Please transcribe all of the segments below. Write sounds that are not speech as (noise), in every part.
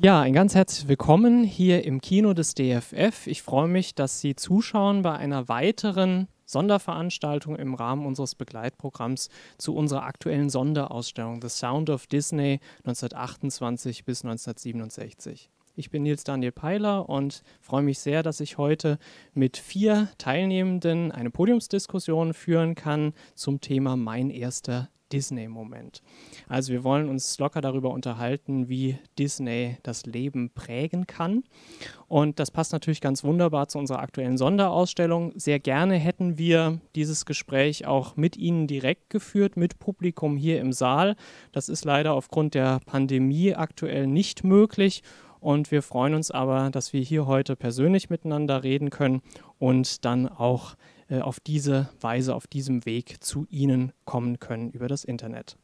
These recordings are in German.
Ja, ein ganz herzliches willkommen hier im Kino des DFF. Ich freue mich, dass Sie zuschauen bei einer weiteren Sonderveranstaltung im Rahmen unseres Begleitprogramms zu unserer aktuellen Sonderausstellung The Sound of Disney 1928 bis 1967. Ich bin Nils Daniel Peiler und freue mich sehr, dass ich heute mit vier Teilnehmenden eine Podiumsdiskussion führen kann zum Thema Mein erster Disney-Moment. Also wir wollen uns locker darüber unterhalten, wie Disney das Leben prägen kann. Und das passt natürlich ganz wunderbar zu unserer aktuellen Sonderausstellung. Sehr gerne hätten wir dieses Gespräch auch mit Ihnen direkt geführt, mit Publikum hier im Saal. Das ist leider aufgrund der Pandemie aktuell nicht möglich. Und wir freuen uns aber, dass wir hier heute persönlich miteinander reden können und dann auch äh, auf diese Weise, auf diesem Weg zu Ihnen kommen können über das Internet.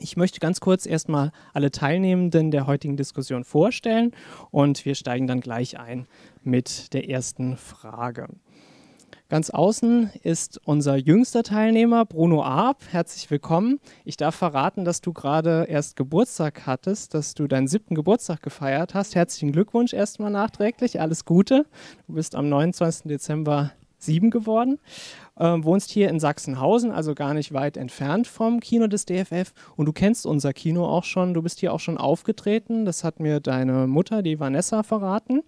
Ich möchte ganz kurz erstmal alle Teilnehmenden der heutigen Diskussion vorstellen und wir steigen dann gleich ein mit der ersten Frage. Ganz außen ist unser jüngster Teilnehmer Bruno Arp. Herzlich willkommen. Ich darf verraten, dass du gerade erst Geburtstag hattest, dass du deinen siebten Geburtstag gefeiert hast. Herzlichen Glückwunsch erstmal nachträglich. Alles Gute. Du bist am 29. Dezember sieben geworden, ähm, wohnst hier in Sachsenhausen, also gar nicht weit entfernt vom Kino des DFF. Und du kennst unser Kino auch schon, du bist hier auch schon aufgetreten. Das hat mir deine Mutter, die Vanessa, verraten.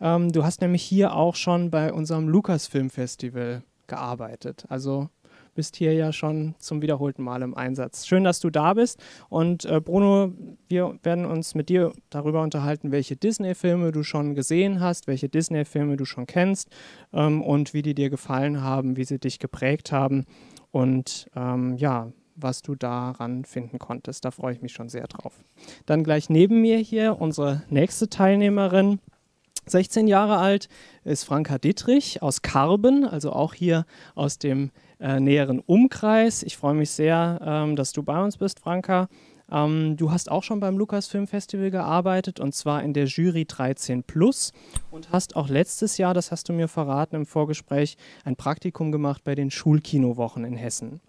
Ähm, du hast nämlich hier auch schon bei unserem Lukas Film Festival gearbeitet. Also bist hier ja schon zum wiederholten Mal im Einsatz. Schön, dass du da bist. Und äh, Bruno, wir werden uns mit dir darüber unterhalten, welche Disney-Filme du schon gesehen hast, welche Disney-Filme du schon kennst ähm, und wie die dir gefallen haben, wie sie dich geprägt haben. Und ähm, ja, was du daran finden konntest. Da freue ich mich schon sehr drauf. Dann gleich neben mir hier unsere nächste Teilnehmerin. 16 Jahre alt ist Franka Dittrich aus Karben, also auch hier aus dem äh, näheren Umkreis. Ich freue mich sehr, ähm, dass du bei uns bist, Franka. Ähm, du hast auch schon beim Lukas Film Festival gearbeitet und zwar in der Jury 13 Plus und hast auch letztes Jahr, das hast du mir verraten im Vorgespräch, ein Praktikum gemacht bei den Schulkinowochen in Hessen.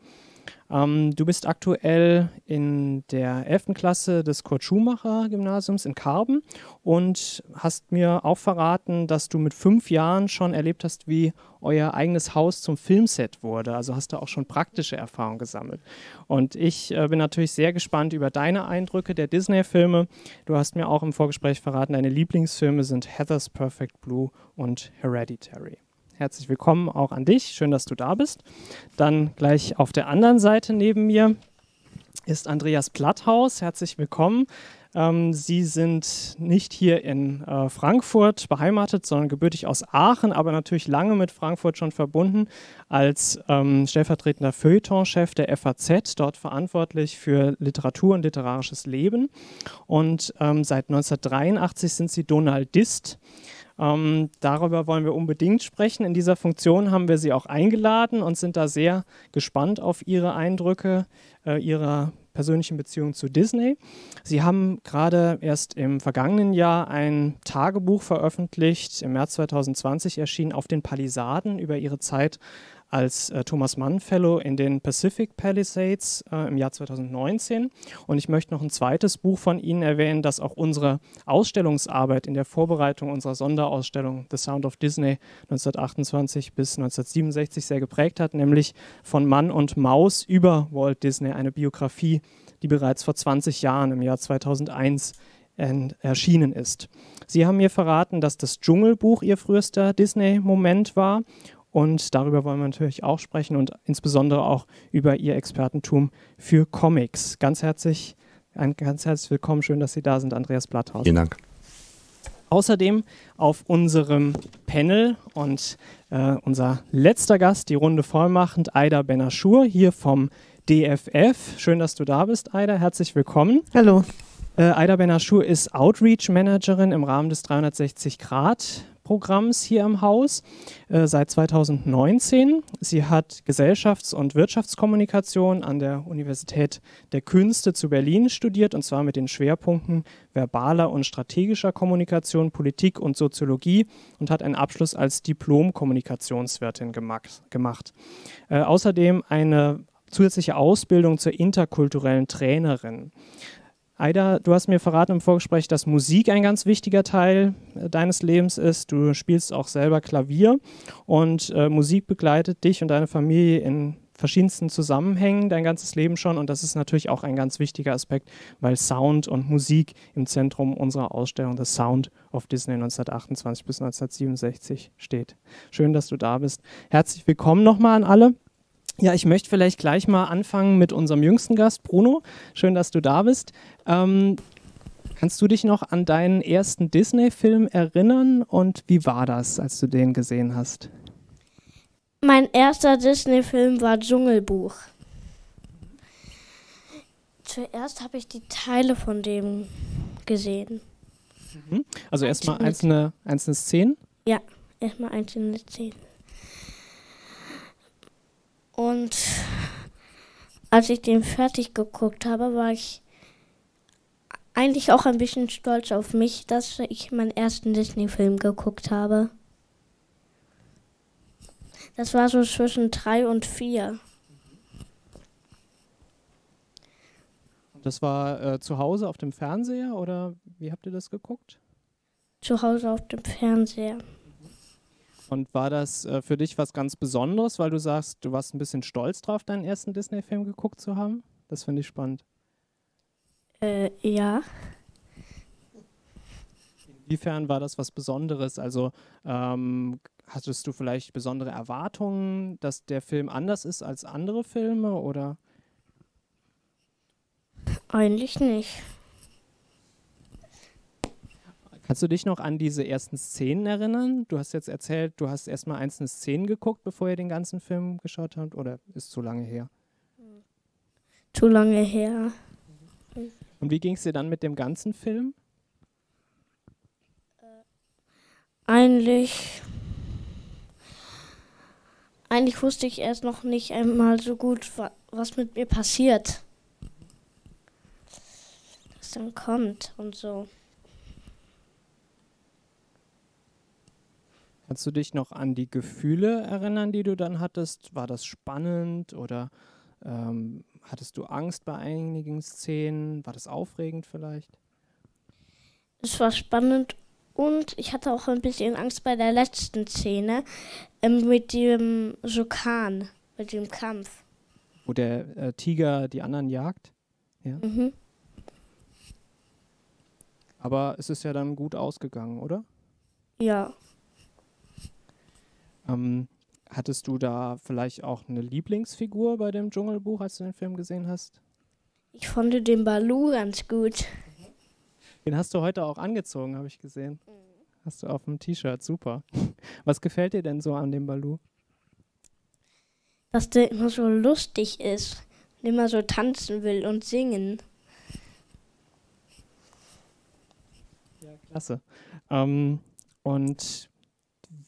Ähm, du bist aktuell in der 11. Klasse des Kurt Schumacher Gymnasiums in Karben und hast mir auch verraten, dass du mit fünf Jahren schon erlebt hast, wie euer eigenes Haus zum Filmset wurde. Also hast du auch schon praktische Erfahrungen gesammelt. Und ich äh, bin natürlich sehr gespannt über deine Eindrücke der Disney-Filme. Du hast mir auch im Vorgespräch verraten, deine Lieblingsfilme sind Heather's Perfect Blue und Hereditary. Herzlich willkommen auch an dich. Schön, dass du da bist. Dann gleich auf der anderen Seite neben mir ist Andreas Platthaus. Herzlich willkommen. Ähm, Sie sind nicht hier in äh, Frankfurt beheimatet, sondern gebürtig aus Aachen, aber natürlich lange mit Frankfurt schon verbunden, als ähm, stellvertretender Feuilletonchef der FAZ, dort verantwortlich für Literatur und literarisches Leben. Und ähm, seit 1983 sind Sie Donaldist. Ähm, darüber wollen wir unbedingt sprechen. In dieser Funktion haben wir Sie auch eingeladen und sind da sehr gespannt auf Ihre Eindrücke, äh, Ihrer persönlichen Beziehung zu Disney. Sie haben gerade erst im vergangenen Jahr ein Tagebuch veröffentlicht, im März 2020 erschienen, auf den Palisaden über Ihre Zeit als äh, Thomas Mann Fellow in den Pacific Palisades äh, im Jahr 2019. Und ich möchte noch ein zweites Buch von Ihnen erwähnen, das auch unsere Ausstellungsarbeit in der Vorbereitung unserer Sonderausstellung The Sound of Disney 1928 bis 1967 sehr geprägt hat, nämlich von Mann und Maus über Walt Disney, eine Biografie, die bereits vor 20 Jahren im Jahr 2001 erschienen ist. Sie haben mir verraten, dass das Dschungelbuch Ihr frühester Disney-Moment war und darüber wollen wir natürlich auch sprechen und insbesondere auch über Ihr Expertentum für Comics. Ganz herzlich, ein ganz herzlich willkommen. Schön, dass Sie da sind, Andreas Blatthaus. Vielen Dank. Außerdem auf unserem Panel und äh, unser letzter Gast, die Runde vollmachend, Aida Benaschur hier vom DFF. Schön, dass du da bist, Aida. Herzlich willkommen. Hallo. Äh, Aida Benaschur ist Outreach Managerin im Rahmen des 360 Grad Programms hier im Haus äh, seit 2019. Sie hat Gesellschafts- und Wirtschaftskommunikation an der Universität der Künste zu Berlin studiert und zwar mit den Schwerpunkten verbaler und strategischer Kommunikation, Politik und Soziologie und hat einen Abschluss als Diplom-Kommunikationswirtin gemacht. Äh, außerdem eine zusätzliche Ausbildung zur interkulturellen Trainerin. Aida, du hast mir verraten im Vorgespräch, dass Musik ein ganz wichtiger Teil äh, deines Lebens ist. Du spielst auch selber Klavier und äh, Musik begleitet dich und deine Familie in verschiedensten Zusammenhängen dein ganzes Leben schon und das ist natürlich auch ein ganz wichtiger Aspekt, weil Sound und Musik im Zentrum unserer Ausstellung The Sound of Disney 1928 bis 1967 steht. Schön, dass du da bist. Herzlich willkommen nochmal an alle. Ja, ich möchte vielleicht gleich mal anfangen mit unserem jüngsten Gast, Bruno. Schön, dass du da bist. Ähm, kannst du dich noch an deinen ersten Disney-Film erinnern und wie war das, als du den gesehen hast? Mein erster Disney-Film war Dschungelbuch. Zuerst habe ich die Teile von dem gesehen. Mhm. Also erstmal einzelne, einzelne Szenen? Ja, erstmal einzelne Szenen. Und als ich den fertig geguckt habe, war ich eigentlich auch ein bisschen stolz auf mich, dass ich meinen ersten Disney-Film geguckt habe. Das war so zwischen drei und vier. Das war äh, zu Hause auf dem Fernseher oder wie habt ihr das geguckt? Zu Hause auf dem Fernseher. Und war das äh, für dich was ganz Besonderes, weil du sagst, du warst ein bisschen stolz drauf, deinen ersten Disney-Film geguckt zu haben? Das finde ich spannend. Äh, ja. Inwiefern war das was Besonderes? Also ähm, hattest du vielleicht besondere Erwartungen, dass der Film anders ist als andere Filme oder? Eigentlich nicht. Kannst du dich noch an diese ersten Szenen erinnern? Du hast jetzt erzählt, du hast erstmal einzelne Szenen geguckt, bevor ihr den ganzen Film geschaut habt, oder ist zu lange her? Zu lange her. Und wie ging es dir dann mit dem ganzen Film? Eigentlich. Eigentlich wusste ich erst noch nicht einmal so gut, was mit mir passiert. Was dann kommt und so. Kannst du dich noch an die Gefühle erinnern, die du dann hattest? War das spannend oder ähm, hattest du Angst bei einigen Szenen? War das aufregend vielleicht? Es war spannend und ich hatte auch ein bisschen Angst bei der letzten Szene ähm, mit dem Sukan, mit dem Kampf. Wo der äh, Tiger die anderen jagt? Ja. Mhm. Aber es ist ja dann gut ausgegangen, oder? Ja. Ähm, hattest du da vielleicht auch eine Lieblingsfigur bei dem Dschungelbuch, als du den Film gesehen hast? Ich fand den Balu ganz gut. Den hast du heute auch angezogen, habe ich gesehen. Mhm. Hast du auf dem T-Shirt, super. (laughs) Was gefällt dir denn so an dem Balu? Dass der immer so lustig ist, und immer so tanzen will und singen. Ja, klasse. Ähm, und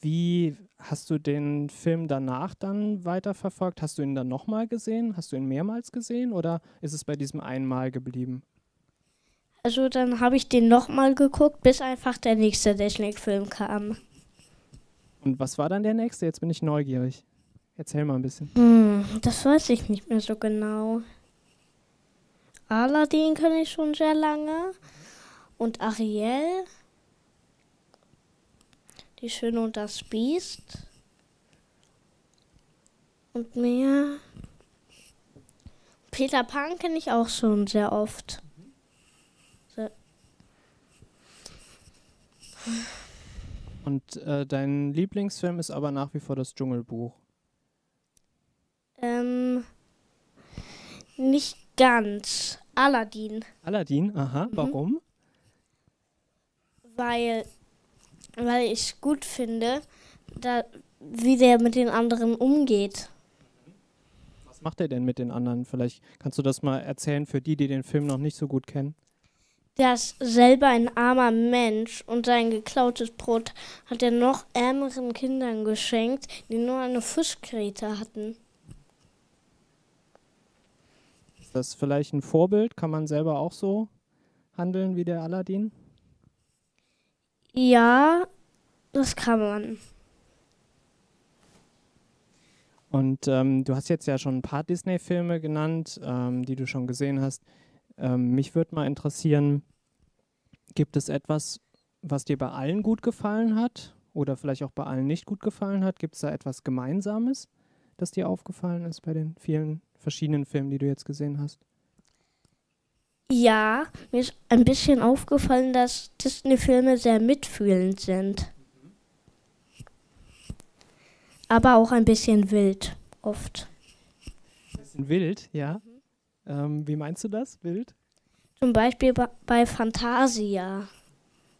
wie Hast du den Film danach dann weiterverfolgt? Hast du ihn dann nochmal gesehen? Hast du ihn mehrmals gesehen oder ist es bei diesem einmal geblieben? Also dann habe ich den nochmal geguckt, bis einfach der nächste Technik-Film kam. Und was war dann der nächste? Jetzt bin ich neugierig. Erzähl mal ein bisschen. Hm, das weiß ich nicht mehr so genau. Aladdin kenne ich schon sehr lange. Und Ariel. Die Schöne und das Biest. Und mehr. Peter Pan kenne ich auch schon sehr oft. Sehr. Und äh, dein Lieblingsfilm ist aber nach wie vor das Dschungelbuch. Ähm, nicht ganz. Aladdin. Aladdin, aha. Mhm. Warum? Weil weil ich gut finde, da, wie der mit den anderen umgeht. Was macht er denn mit den anderen? Vielleicht kannst du das mal erzählen für die, die den Film noch nicht so gut kennen. Der ist selber ein armer Mensch und sein geklautes Brot hat er noch ärmeren Kindern geschenkt, die nur eine Fischgräte hatten. Ist das vielleicht ein Vorbild? Kann man selber auch so handeln wie der Aladdin? Ja, das kann man. Und ähm, du hast jetzt ja schon ein paar Disney-Filme genannt, ähm, die du schon gesehen hast. Ähm, mich würde mal interessieren, gibt es etwas, was dir bei allen gut gefallen hat oder vielleicht auch bei allen nicht gut gefallen hat? Gibt es da etwas Gemeinsames, das dir aufgefallen ist bei den vielen verschiedenen Filmen, die du jetzt gesehen hast? Ja, mir ist ein bisschen aufgefallen, dass Disney-Filme sehr mitfühlend sind. Aber auch ein bisschen wild, oft. Ein bisschen wild, ja. Ähm, wie meinst du das, wild? Zum Beispiel bei Fantasia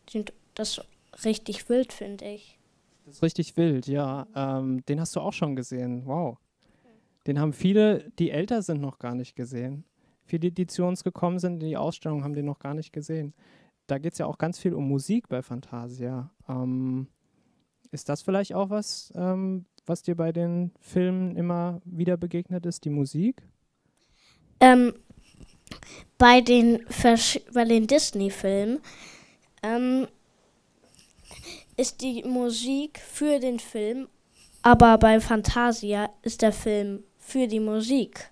sind das richtig wild, finde ich. Das ist richtig wild, ja. Ähm, den hast du auch schon gesehen, wow. Den haben viele, die älter sind, noch gar nicht gesehen viele, die zu uns gekommen sind in die Ausstellung, haben den noch gar nicht gesehen. Da geht es ja auch ganz viel um Musik bei Fantasia. Ähm, ist das vielleicht auch was, ähm, was dir bei den Filmen immer wieder begegnet ist, die Musik? Ähm, bei den, den Disney-Filmen ähm, ist die Musik für den Film, aber bei Fantasia ist der Film für die Musik.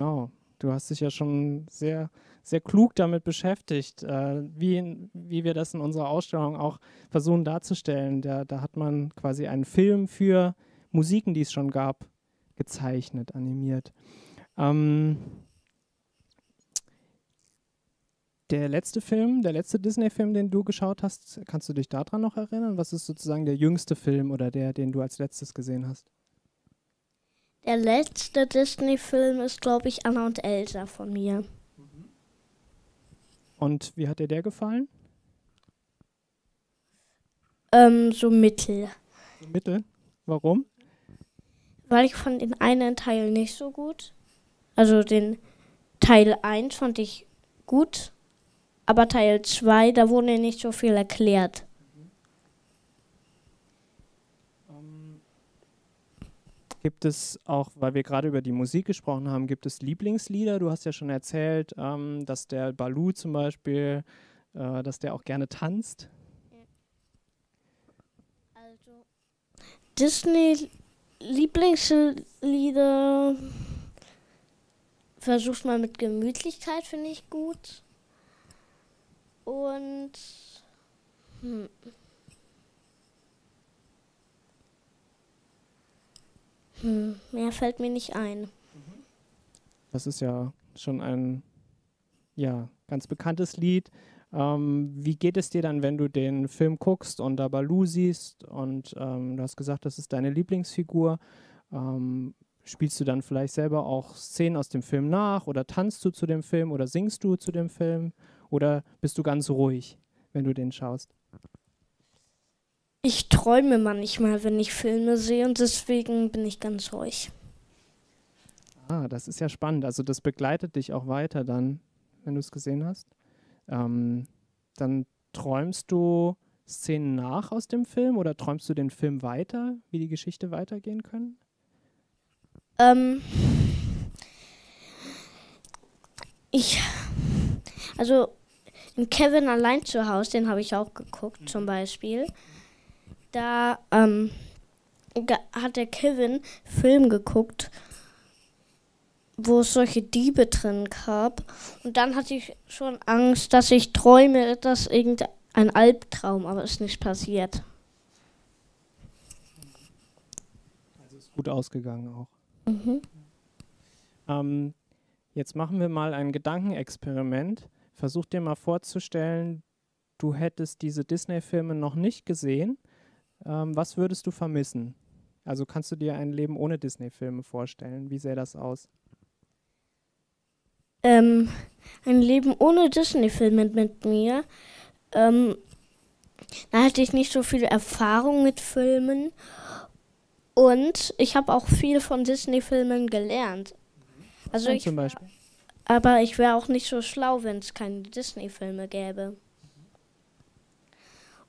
Genau. Du hast dich ja schon sehr, sehr klug damit beschäftigt, äh, wie, wie wir das in unserer Ausstellung auch versuchen darzustellen. Da, da hat man quasi einen Film für Musiken, die es schon gab, gezeichnet, animiert. Ähm, der letzte Film, der letzte Disney-Film, den du geschaut hast, kannst du dich daran noch erinnern? Was ist sozusagen der jüngste Film oder der, den du als letztes gesehen hast? Der letzte Disney-Film ist, glaube ich, Anna und Elsa von mir. Mhm. Und wie hat dir der gefallen? Ähm, so mittel. Mittel? Warum? Weil ich fand den einen Teil nicht so gut. Also den Teil 1 fand ich gut, aber Teil 2, da wurde nicht so viel erklärt. Gibt es auch, weil wir gerade über die Musik gesprochen haben, gibt es Lieblingslieder? Du hast ja schon erzählt, ähm, dass der Balu zum Beispiel, äh, dass der auch gerne tanzt. Also Disney Lieblingslieder versuch's mal mit Gemütlichkeit, finde ich gut. Und hm, Hm, mehr fällt mir nicht ein. Das ist ja schon ein ja, ganz bekanntes Lied. Ähm, wie geht es dir dann, wenn du den Film guckst und da Baloo siehst und ähm, du hast gesagt, das ist deine Lieblingsfigur? Ähm, spielst du dann vielleicht selber auch Szenen aus dem Film nach oder tanzt du zu dem Film oder singst du zu dem Film oder bist du ganz ruhig, wenn du den schaust? Ich träume manchmal, wenn ich Filme sehe und deswegen bin ich ganz ruhig. Ah, das ist ja spannend. Also das begleitet dich auch weiter dann, wenn du es gesehen hast. Ähm, dann träumst du Szenen nach aus dem Film oder träumst du den Film weiter, wie die Geschichte weitergehen können? Ähm, ich, also in Kevin allein zu Hause, den habe ich auch geguckt mhm. zum Beispiel da ähm, hat der Kevin Film geguckt, wo es solche Diebe drin gab. Und dann hatte ich schon Angst, dass ich träume, dass irgendein Albtraum, aber es ist nicht passiert. Also ist gut ausgegangen auch. Mhm. Ähm, jetzt machen wir mal ein Gedankenexperiment. Versuch dir mal vorzustellen, du hättest diese Disney-Filme noch nicht gesehen ähm, was würdest du vermissen? Also kannst du dir ein Leben ohne Disney-Filme vorstellen? Wie sähe das aus? Ähm, ein Leben ohne Disney-Filme mit mir. Ähm, da hatte ich nicht so viel Erfahrung mit Filmen. Und ich habe auch viel von Disney-Filmen gelernt. Also ich, zum Beispiel. Aber ich wäre auch nicht so schlau, wenn es keine Disney-Filme gäbe.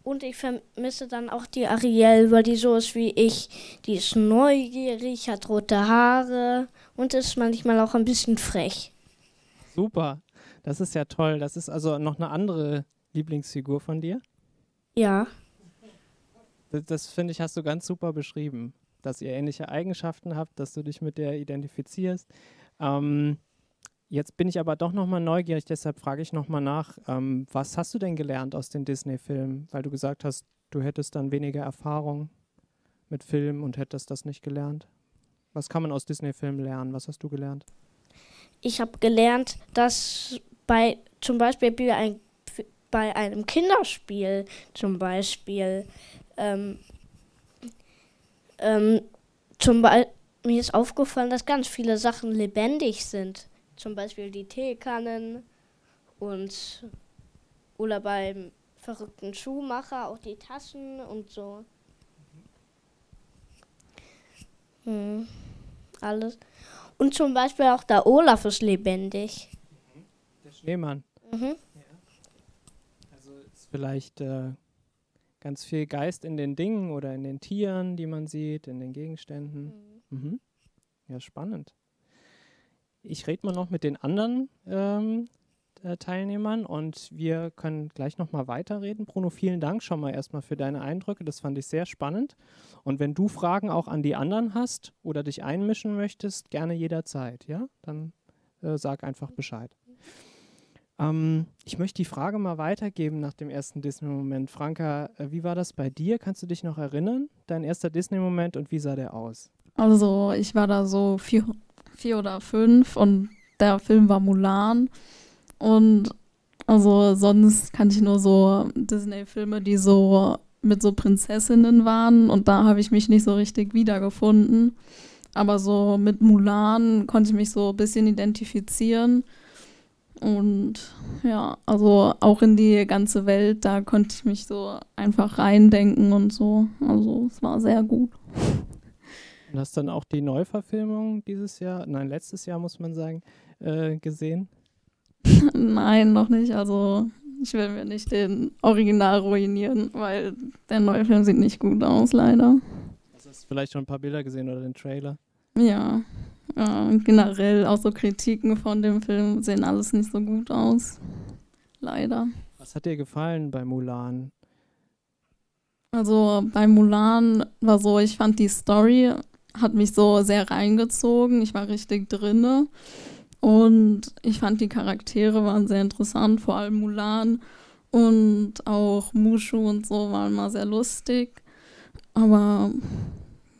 Und ich vermisse dann auch die Ariel, weil die so ist wie ich. Die ist neugierig, hat rote Haare und ist manchmal auch ein bisschen frech. Super, das ist ja toll. Das ist also noch eine andere Lieblingsfigur von dir? Ja. Das, das finde ich, hast du ganz super beschrieben, dass ihr ähnliche Eigenschaften habt, dass du dich mit der identifizierst. Ähm, Jetzt bin ich aber doch nochmal neugierig, deshalb frage ich nochmal nach, ähm, was hast du denn gelernt aus den Disney-Filmen? Weil du gesagt hast, du hättest dann weniger Erfahrung mit Filmen und hättest das nicht gelernt. Was kann man aus Disney-Filmen lernen? Was hast du gelernt? Ich habe gelernt, dass bei zum Beispiel bei, ein, bei einem Kinderspiel zum Beispiel ähm, ähm, zum Beispiel mir ist aufgefallen, dass ganz viele Sachen lebendig sind. Zum Beispiel die Teekannen und oder beim verrückten Schuhmacher auch die Taschen und so. Mhm. Alles. Und zum Beispiel auch der Olaf ist lebendig. Mhm. Der Schneemann. Mhm. Ja. Also ist vielleicht äh, ganz viel Geist in den Dingen oder in den Tieren, die man sieht, in den Gegenständen. Mhm. mhm. Ja, spannend ich rede mal noch mit den anderen ähm, äh, Teilnehmern und wir können gleich nochmal weiterreden. Bruno, vielen Dank schon mal erstmal für deine Eindrücke. Das fand ich sehr spannend. Und wenn du Fragen auch an die anderen hast oder dich einmischen möchtest, gerne jederzeit, ja? Dann äh, sag einfach Bescheid. Ähm, ich möchte die Frage mal weitergeben nach dem ersten Disney-Moment. Franka, äh, wie war das bei dir? Kannst du dich noch erinnern? Dein erster Disney-Moment und wie sah der aus? Also ich war da so vier, vier oder fünf und der Film war Mulan. Und also sonst kannte ich nur so Disney-Filme, die so mit so Prinzessinnen waren und da habe ich mich nicht so richtig wiedergefunden. Aber so mit Mulan konnte ich mich so ein bisschen identifizieren. Und ja, also auch in die ganze Welt, da konnte ich mich so einfach reindenken und so. Also es war sehr gut. Und hast dann auch die Neuverfilmung dieses Jahr, nein, letztes Jahr muss man sagen, äh, gesehen? (laughs) nein, noch nicht. Also ich will mir nicht den Original ruinieren, weil der neue Film sieht nicht gut aus, leider. Hast du vielleicht schon ein paar Bilder gesehen oder den Trailer? Ja, äh, generell auch so Kritiken von dem Film sehen alles nicht so gut aus. Leider. Was hat dir gefallen bei Mulan? Also bei Mulan war so, ich fand die Story hat mich so sehr reingezogen. Ich war richtig drinne. Und ich fand die Charaktere waren sehr interessant, vor allem Mulan und auch Mushu und so waren mal sehr lustig. Aber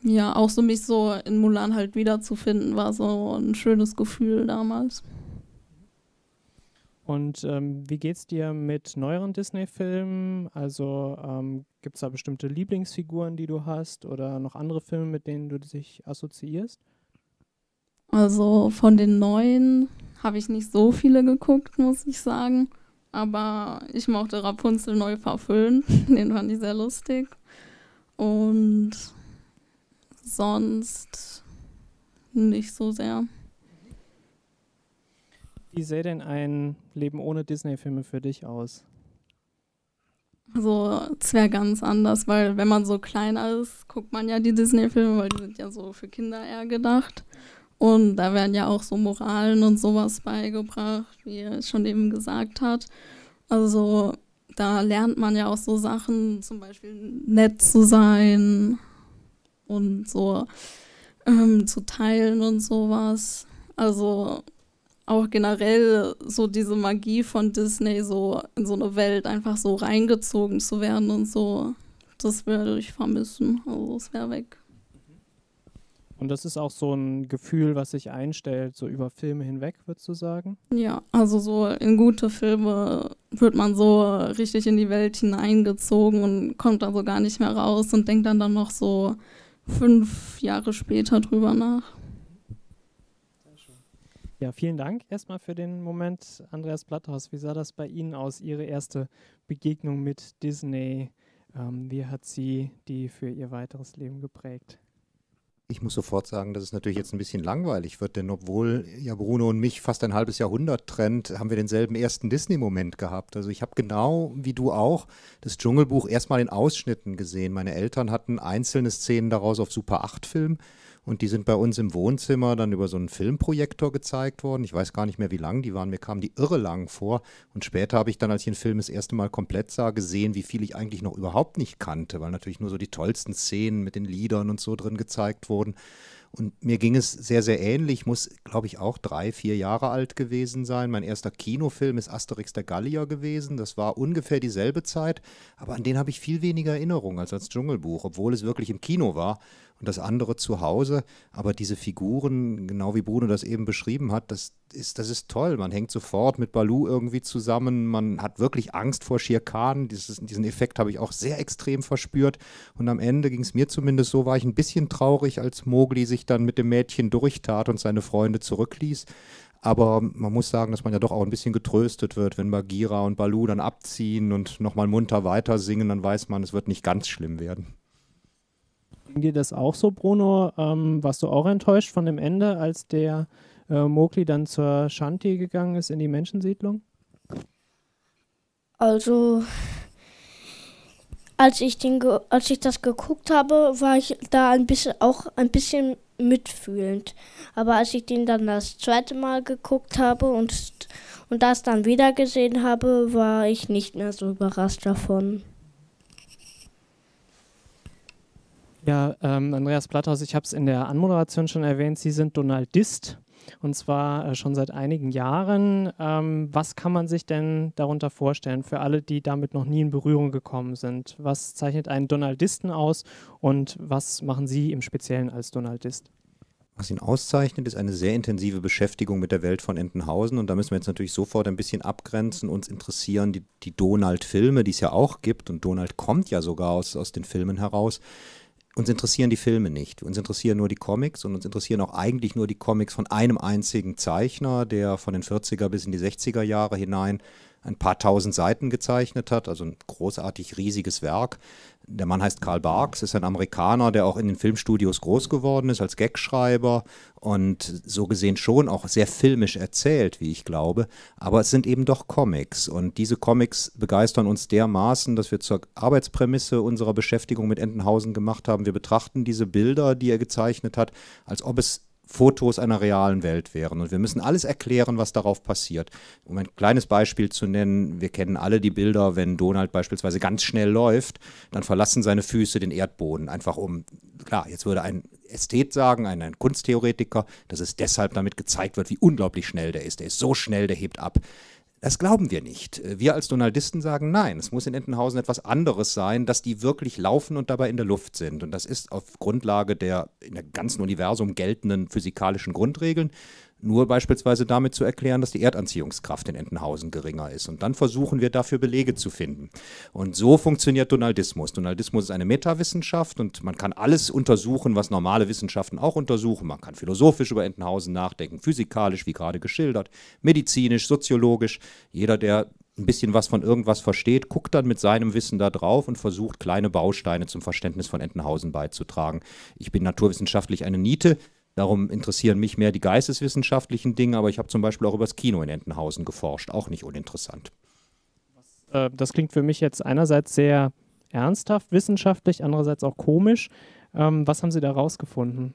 ja, auch so mich so in Mulan halt wiederzufinden, war so ein schönes Gefühl damals. Und ähm, wie es dir mit neueren Disney-Filmen? Also ähm, gibt es da bestimmte Lieblingsfiguren, die du hast oder noch andere Filme, mit denen du dich assoziierst? Also von den neuen habe ich nicht so viele geguckt, muss ich sagen. Aber ich mochte Rapunzel neu verfüllen. (laughs) den fand ich sehr lustig. Und sonst nicht so sehr. Wie sähe denn ein Leben ohne Disney-Filme für dich aus? So, es wäre ganz anders, weil wenn man so klein ist, guckt man ja die Disney-Filme, weil die sind ja so für Kinder eher gedacht. Und da werden ja auch so Moralen und sowas beigebracht, wie er schon eben gesagt hat. Also da lernt man ja auch so Sachen, zum Beispiel nett zu sein und so ähm, zu teilen und sowas. Also auch generell so diese Magie von Disney, so in so eine Welt einfach so reingezogen zu werden und so, das würde ich vermissen. Also es wäre weg. Und das ist auch so ein Gefühl, was sich einstellt, so über Filme hinweg, würdest du sagen? Ja, also so in gute Filme wird man so richtig in die Welt hineingezogen und kommt dann so gar nicht mehr raus und denkt dann dann noch so fünf Jahre später drüber nach. Ja, vielen Dank erstmal für den Moment, Andreas Blatthaus. Wie sah das bei Ihnen aus, Ihre erste Begegnung mit Disney? Ähm, wie hat sie die für Ihr weiteres Leben geprägt? Ich muss sofort sagen, dass es natürlich jetzt ein bisschen langweilig wird, denn obwohl ja Bruno und mich fast ein halbes Jahrhundert trennt, haben wir denselben ersten Disney-Moment gehabt. Also ich habe genau wie du auch das Dschungelbuch erstmal in Ausschnitten gesehen. Meine Eltern hatten einzelne Szenen daraus auf Super 8-Film und die sind bei uns im Wohnzimmer dann über so einen Filmprojektor gezeigt worden. Ich weiß gar nicht mehr, wie lang die waren. Mir kamen die irre lang vor. Und später habe ich dann, als ich den Film das erste Mal komplett sah, gesehen, wie viel ich eigentlich noch überhaupt nicht kannte, weil natürlich nur so die tollsten Szenen mit den Liedern und so drin gezeigt wurden. Und mir ging es sehr, sehr ähnlich. Muss, glaube ich, auch drei, vier Jahre alt gewesen sein. Mein erster Kinofilm ist Asterix der Gallier gewesen. Das war ungefähr dieselbe Zeit, aber an den habe ich viel weniger Erinnerung als als Dschungelbuch, obwohl es wirklich im Kino war und das andere zu Hause. Aber diese Figuren, genau wie Bruno das eben beschrieben hat, das ist, das ist toll. Man hängt sofort mit Balu irgendwie zusammen. Man hat wirklich Angst vor Shere diesen Effekt habe ich auch sehr extrem verspürt. Und am Ende ging es mir zumindest so, war ich ein bisschen traurig, als Mogli sich dann mit dem Mädchen durchtat und seine Freunde zurückließ. Aber man muss sagen, dass man ja doch auch ein bisschen getröstet wird, wenn Bagheera und Balu dann abziehen und nochmal munter weiter singen, dann weiß man, es wird nicht ganz schlimm werden. Ging dir das auch so, Bruno? Ähm, warst du auch enttäuscht von dem Ende, als der äh, Mokli dann zur Shanti gegangen ist, in die Menschensiedlung? Also, als ich, den als ich das geguckt habe, war ich da ein bisschen, auch ein bisschen mitfühlend. Aber als ich den dann das zweite Mal geguckt habe und, und das dann wieder gesehen habe, war ich nicht mehr so überrascht davon. Ja, ähm, Andreas Blatthaus, ich habe es in der Anmoderation schon erwähnt, Sie sind Donaldist und zwar äh, schon seit einigen Jahren. Ähm, was kann man sich denn darunter vorstellen für alle, die damit noch nie in Berührung gekommen sind? Was zeichnet einen Donaldisten aus und was machen Sie im Speziellen als Donaldist? Was ihn auszeichnet, ist eine sehr intensive Beschäftigung mit der Welt von Entenhausen. Und da müssen wir jetzt natürlich sofort ein bisschen abgrenzen. Uns interessieren die, die Donald-Filme, die es ja auch gibt. Und Donald kommt ja sogar aus, aus den Filmen heraus uns interessieren die Filme nicht. Uns interessieren nur die Comics und uns interessieren auch eigentlich nur die Comics von einem einzigen Zeichner, der von den 40er bis in die 60er Jahre hinein ein paar tausend Seiten gezeichnet hat, also ein großartig riesiges Werk, der Mann heißt Karl Barks, ist ein Amerikaner, der auch in den Filmstudios groß geworden ist als Gagschreiber und so gesehen schon auch sehr filmisch erzählt, wie ich glaube. Aber es sind eben doch Comics und diese Comics begeistern uns dermaßen, dass wir zur Arbeitsprämisse unserer Beschäftigung mit Entenhausen gemacht haben. Wir betrachten diese Bilder, die er gezeichnet hat, als ob es Fotos einer realen Welt wären. Und wir müssen alles erklären, was darauf passiert. Um ein kleines Beispiel zu nennen, wir kennen alle die Bilder, wenn Donald beispielsweise ganz schnell läuft, dann verlassen seine Füße den Erdboden. Einfach um, klar, jetzt würde ein Ästhet sagen, ein, ein Kunsttheoretiker, dass es deshalb damit gezeigt wird, wie unglaublich schnell der ist. Der ist so schnell, der hebt ab. Das glauben wir nicht. Wir als Donaldisten sagen nein, es muss in Entenhausen etwas anderes sein, dass die wirklich laufen und dabei in der Luft sind. Und das ist auf Grundlage der in der ganzen Universum geltenden physikalischen Grundregeln nur beispielsweise damit zu erklären, dass die Erdanziehungskraft in Entenhausen geringer ist. Und dann versuchen wir dafür Belege zu finden. Und so funktioniert Donaldismus. Donaldismus ist eine Metawissenschaft und man kann alles untersuchen, was normale Wissenschaften auch untersuchen. Man kann philosophisch über Entenhausen nachdenken, physikalisch, wie gerade geschildert, medizinisch, soziologisch. Jeder, der ein bisschen was von irgendwas versteht, guckt dann mit seinem Wissen da drauf und versucht, kleine Bausteine zum Verständnis von Entenhausen beizutragen. Ich bin naturwissenschaftlich eine Niete. Darum interessieren mich mehr die geisteswissenschaftlichen Dinge, aber ich habe zum Beispiel auch über das Kino in Entenhausen geforscht, auch nicht uninteressant. Äh, das klingt für mich jetzt einerseits sehr ernsthaft wissenschaftlich, andererseits auch komisch. Ähm, was haben Sie da rausgefunden?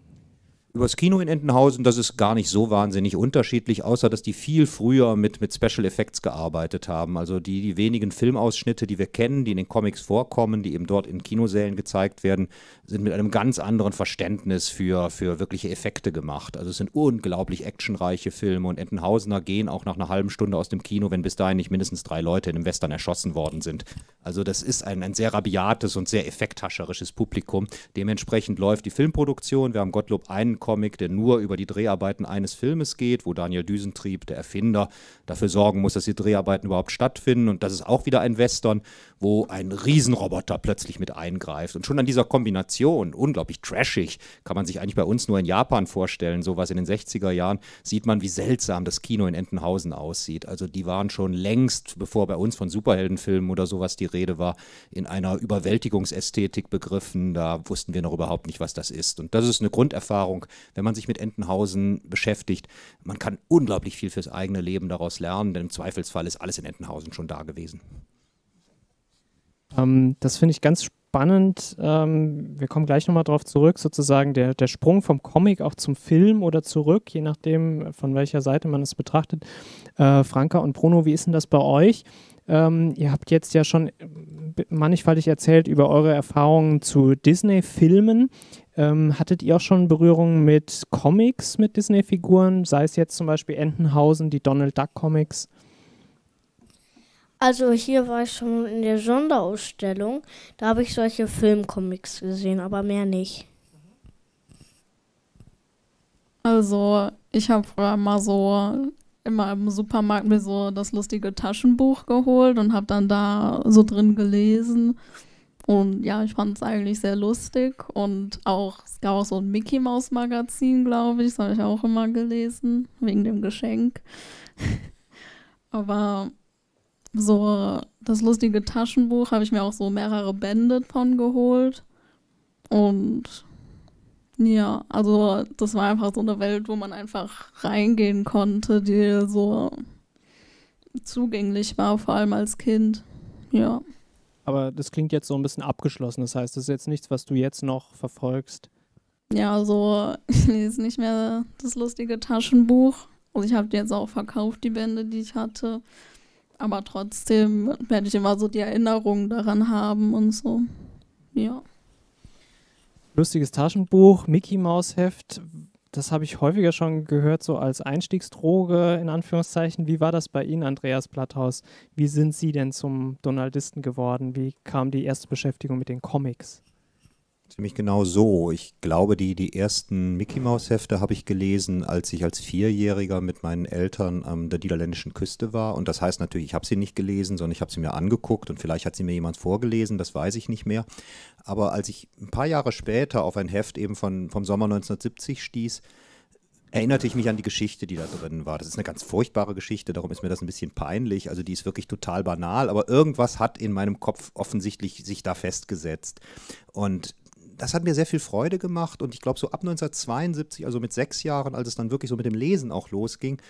übers Kino in Entenhausen, das ist gar nicht so wahnsinnig unterschiedlich, außer dass die viel früher mit, mit Special Effects gearbeitet haben. Also die, die wenigen Filmausschnitte, die wir kennen, die in den Comics vorkommen, die eben dort in Kinosälen gezeigt werden, sind mit einem ganz anderen Verständnis für, für wirkliche Effekte gemacht. Also es sind unglaublich actionreiche Filme und Entenhausener gehen auch nach einer halben Stunde aus dem Kino, wenn bis dahin nicht mindestens drei Leute in einem Western erschossen worden sind. Also das ist ein, ein sehr rabiates und sehr effekthascherisches Publikum. Dementsprechend läuft die Filmproduktion. Wir haben Gottlob einen Comic, der nur über die Dreharbeiten eines Filmes geht, wo Daniel Düsentrieb, der Erfinder, dafür sorgen muss, dass die Dreharbeiten überhaupt stattfinden. Und das ist auch wieder ein Western, wo ein Riesenroboter plötzlich mit eingreift. Und schon an dieser Kombination, unglaublich trashig, kann man sich eigentlich bei uns nur in Japan vorstellen, sowas in den 60er Jahren, sieht man, wie seltsam das Kino in Entenhausen aussieht. Also die waren schon längst, bevor bei uns von Superheldenfilmen oder sowas die Rede war, in einer Überwältigungsästhetik begriffen. Da wussten wir noch überhaupt nicht, was das ist. Und das ist eine Grunderfahrung, Eindruck, wenn man sich mit Entenhausen beschäftigt, man kann unglaublich viel fürs eigene Leben daraus lernen, denn im Zweifelsfall ist alles in Entenhausen schon da gewesen. Ähm, das finde ich ganz spannend. Ähm, wir kommen gleich nochmal darauf zurück, sozusagen der, der Sprung vom Comic auch zum Film oder zurück, je nachdem, von welcher Seite man es betrachtet. Äh, Franka und Bruno, wie ist denn das bei euch? Ähm, ihr habt jetzt ja schon äh, mannigfaltig erzählt über eure Erfahrungen zu Disney-Filmen. Ähm, hattet ihr auch schon Berührungen mit Comics mit Disney-Figuren, sei es jetzt zum Beispiel Entenhausen, die Donald Duck Comics? Also hier war ich schon in der Sonderausstellung, da habe ich solche Filmcomics gesehen, aber mehr nicht. Also ich habe früher mal so immer im Supermarkt mir so das lustige Taschenbuch geholt und habe dann da so drin gelesen. Und ja, ich fand es eigentlich sehr lustig. Und auch, es gab auch so ein Mickey Mouse Magazin, glaube ich. Das habe ich auch immer gelesen, wegen dem Geschenk. (laughs) Aber so das lustige Taschenbuch habe ich mir auch so mehrere Bände von geholt. Und ja, also das war einfach so eine Welt, wo man einfach reingehen konnte, die so zugänglich war, vor allem als Kind. Ja. Aber das klingt jetzt so ein bisschen abgeschlossen. Das heißt, das ist jetzt nichts, was du jetzt noch verfolgst. Ja, also (laughs) ich lese nicht mehr das lustige Taschenbuch. Also ich habe die jetzt auch verkauft, die Bände, die ich hatte. Aber trotzdem werde ich immer so die Erinnerungen daran haben und so. Ja. Lustiges Taschenbuch, Mickey Maus Heft das habe ich häufiger schon gehört, so als Einstiegsdroge in Anführungszeichen. Wie war das bei Ihnen, Andreas Platthaus? Wie sind Sie denn zum Donaldisten geworden? Wie kam die erste Beschäftigung mit den Comics? Ziemlich genau so. Ich glaube, die, die ersten Mickey Mouse Hefte habe ich gelesen, als ich als Vierjähriger mit meinen Eltern an der niederländischen Küste war. Und das heißt natürlich, ich habe sie nicht gelesen, sondern ich habe sie mir angeguckt und vielleicht hat sie mir jemand vorgelesen, das weiß ich nicht mehr. Aber als ich ein paar Jahre später auf ein Heft eben von, vom Sommer 1970 stieß, erinnerte ich mich an die Geschichte, die da drin war. Das ist eine ganz furchtbare Geschichte, darum ist mir das ein bisschen peinlich. Also die ist wirklich total banal, aber irgendwas hat in meinem Kopf offensichtlich sich da festgesetzt. Und das hat mir sehr viel Freude gemacht und ich glaube, so ab 1972, also mit sechs Jahren, als es dann wirklich so mit dem Lesen auch losging,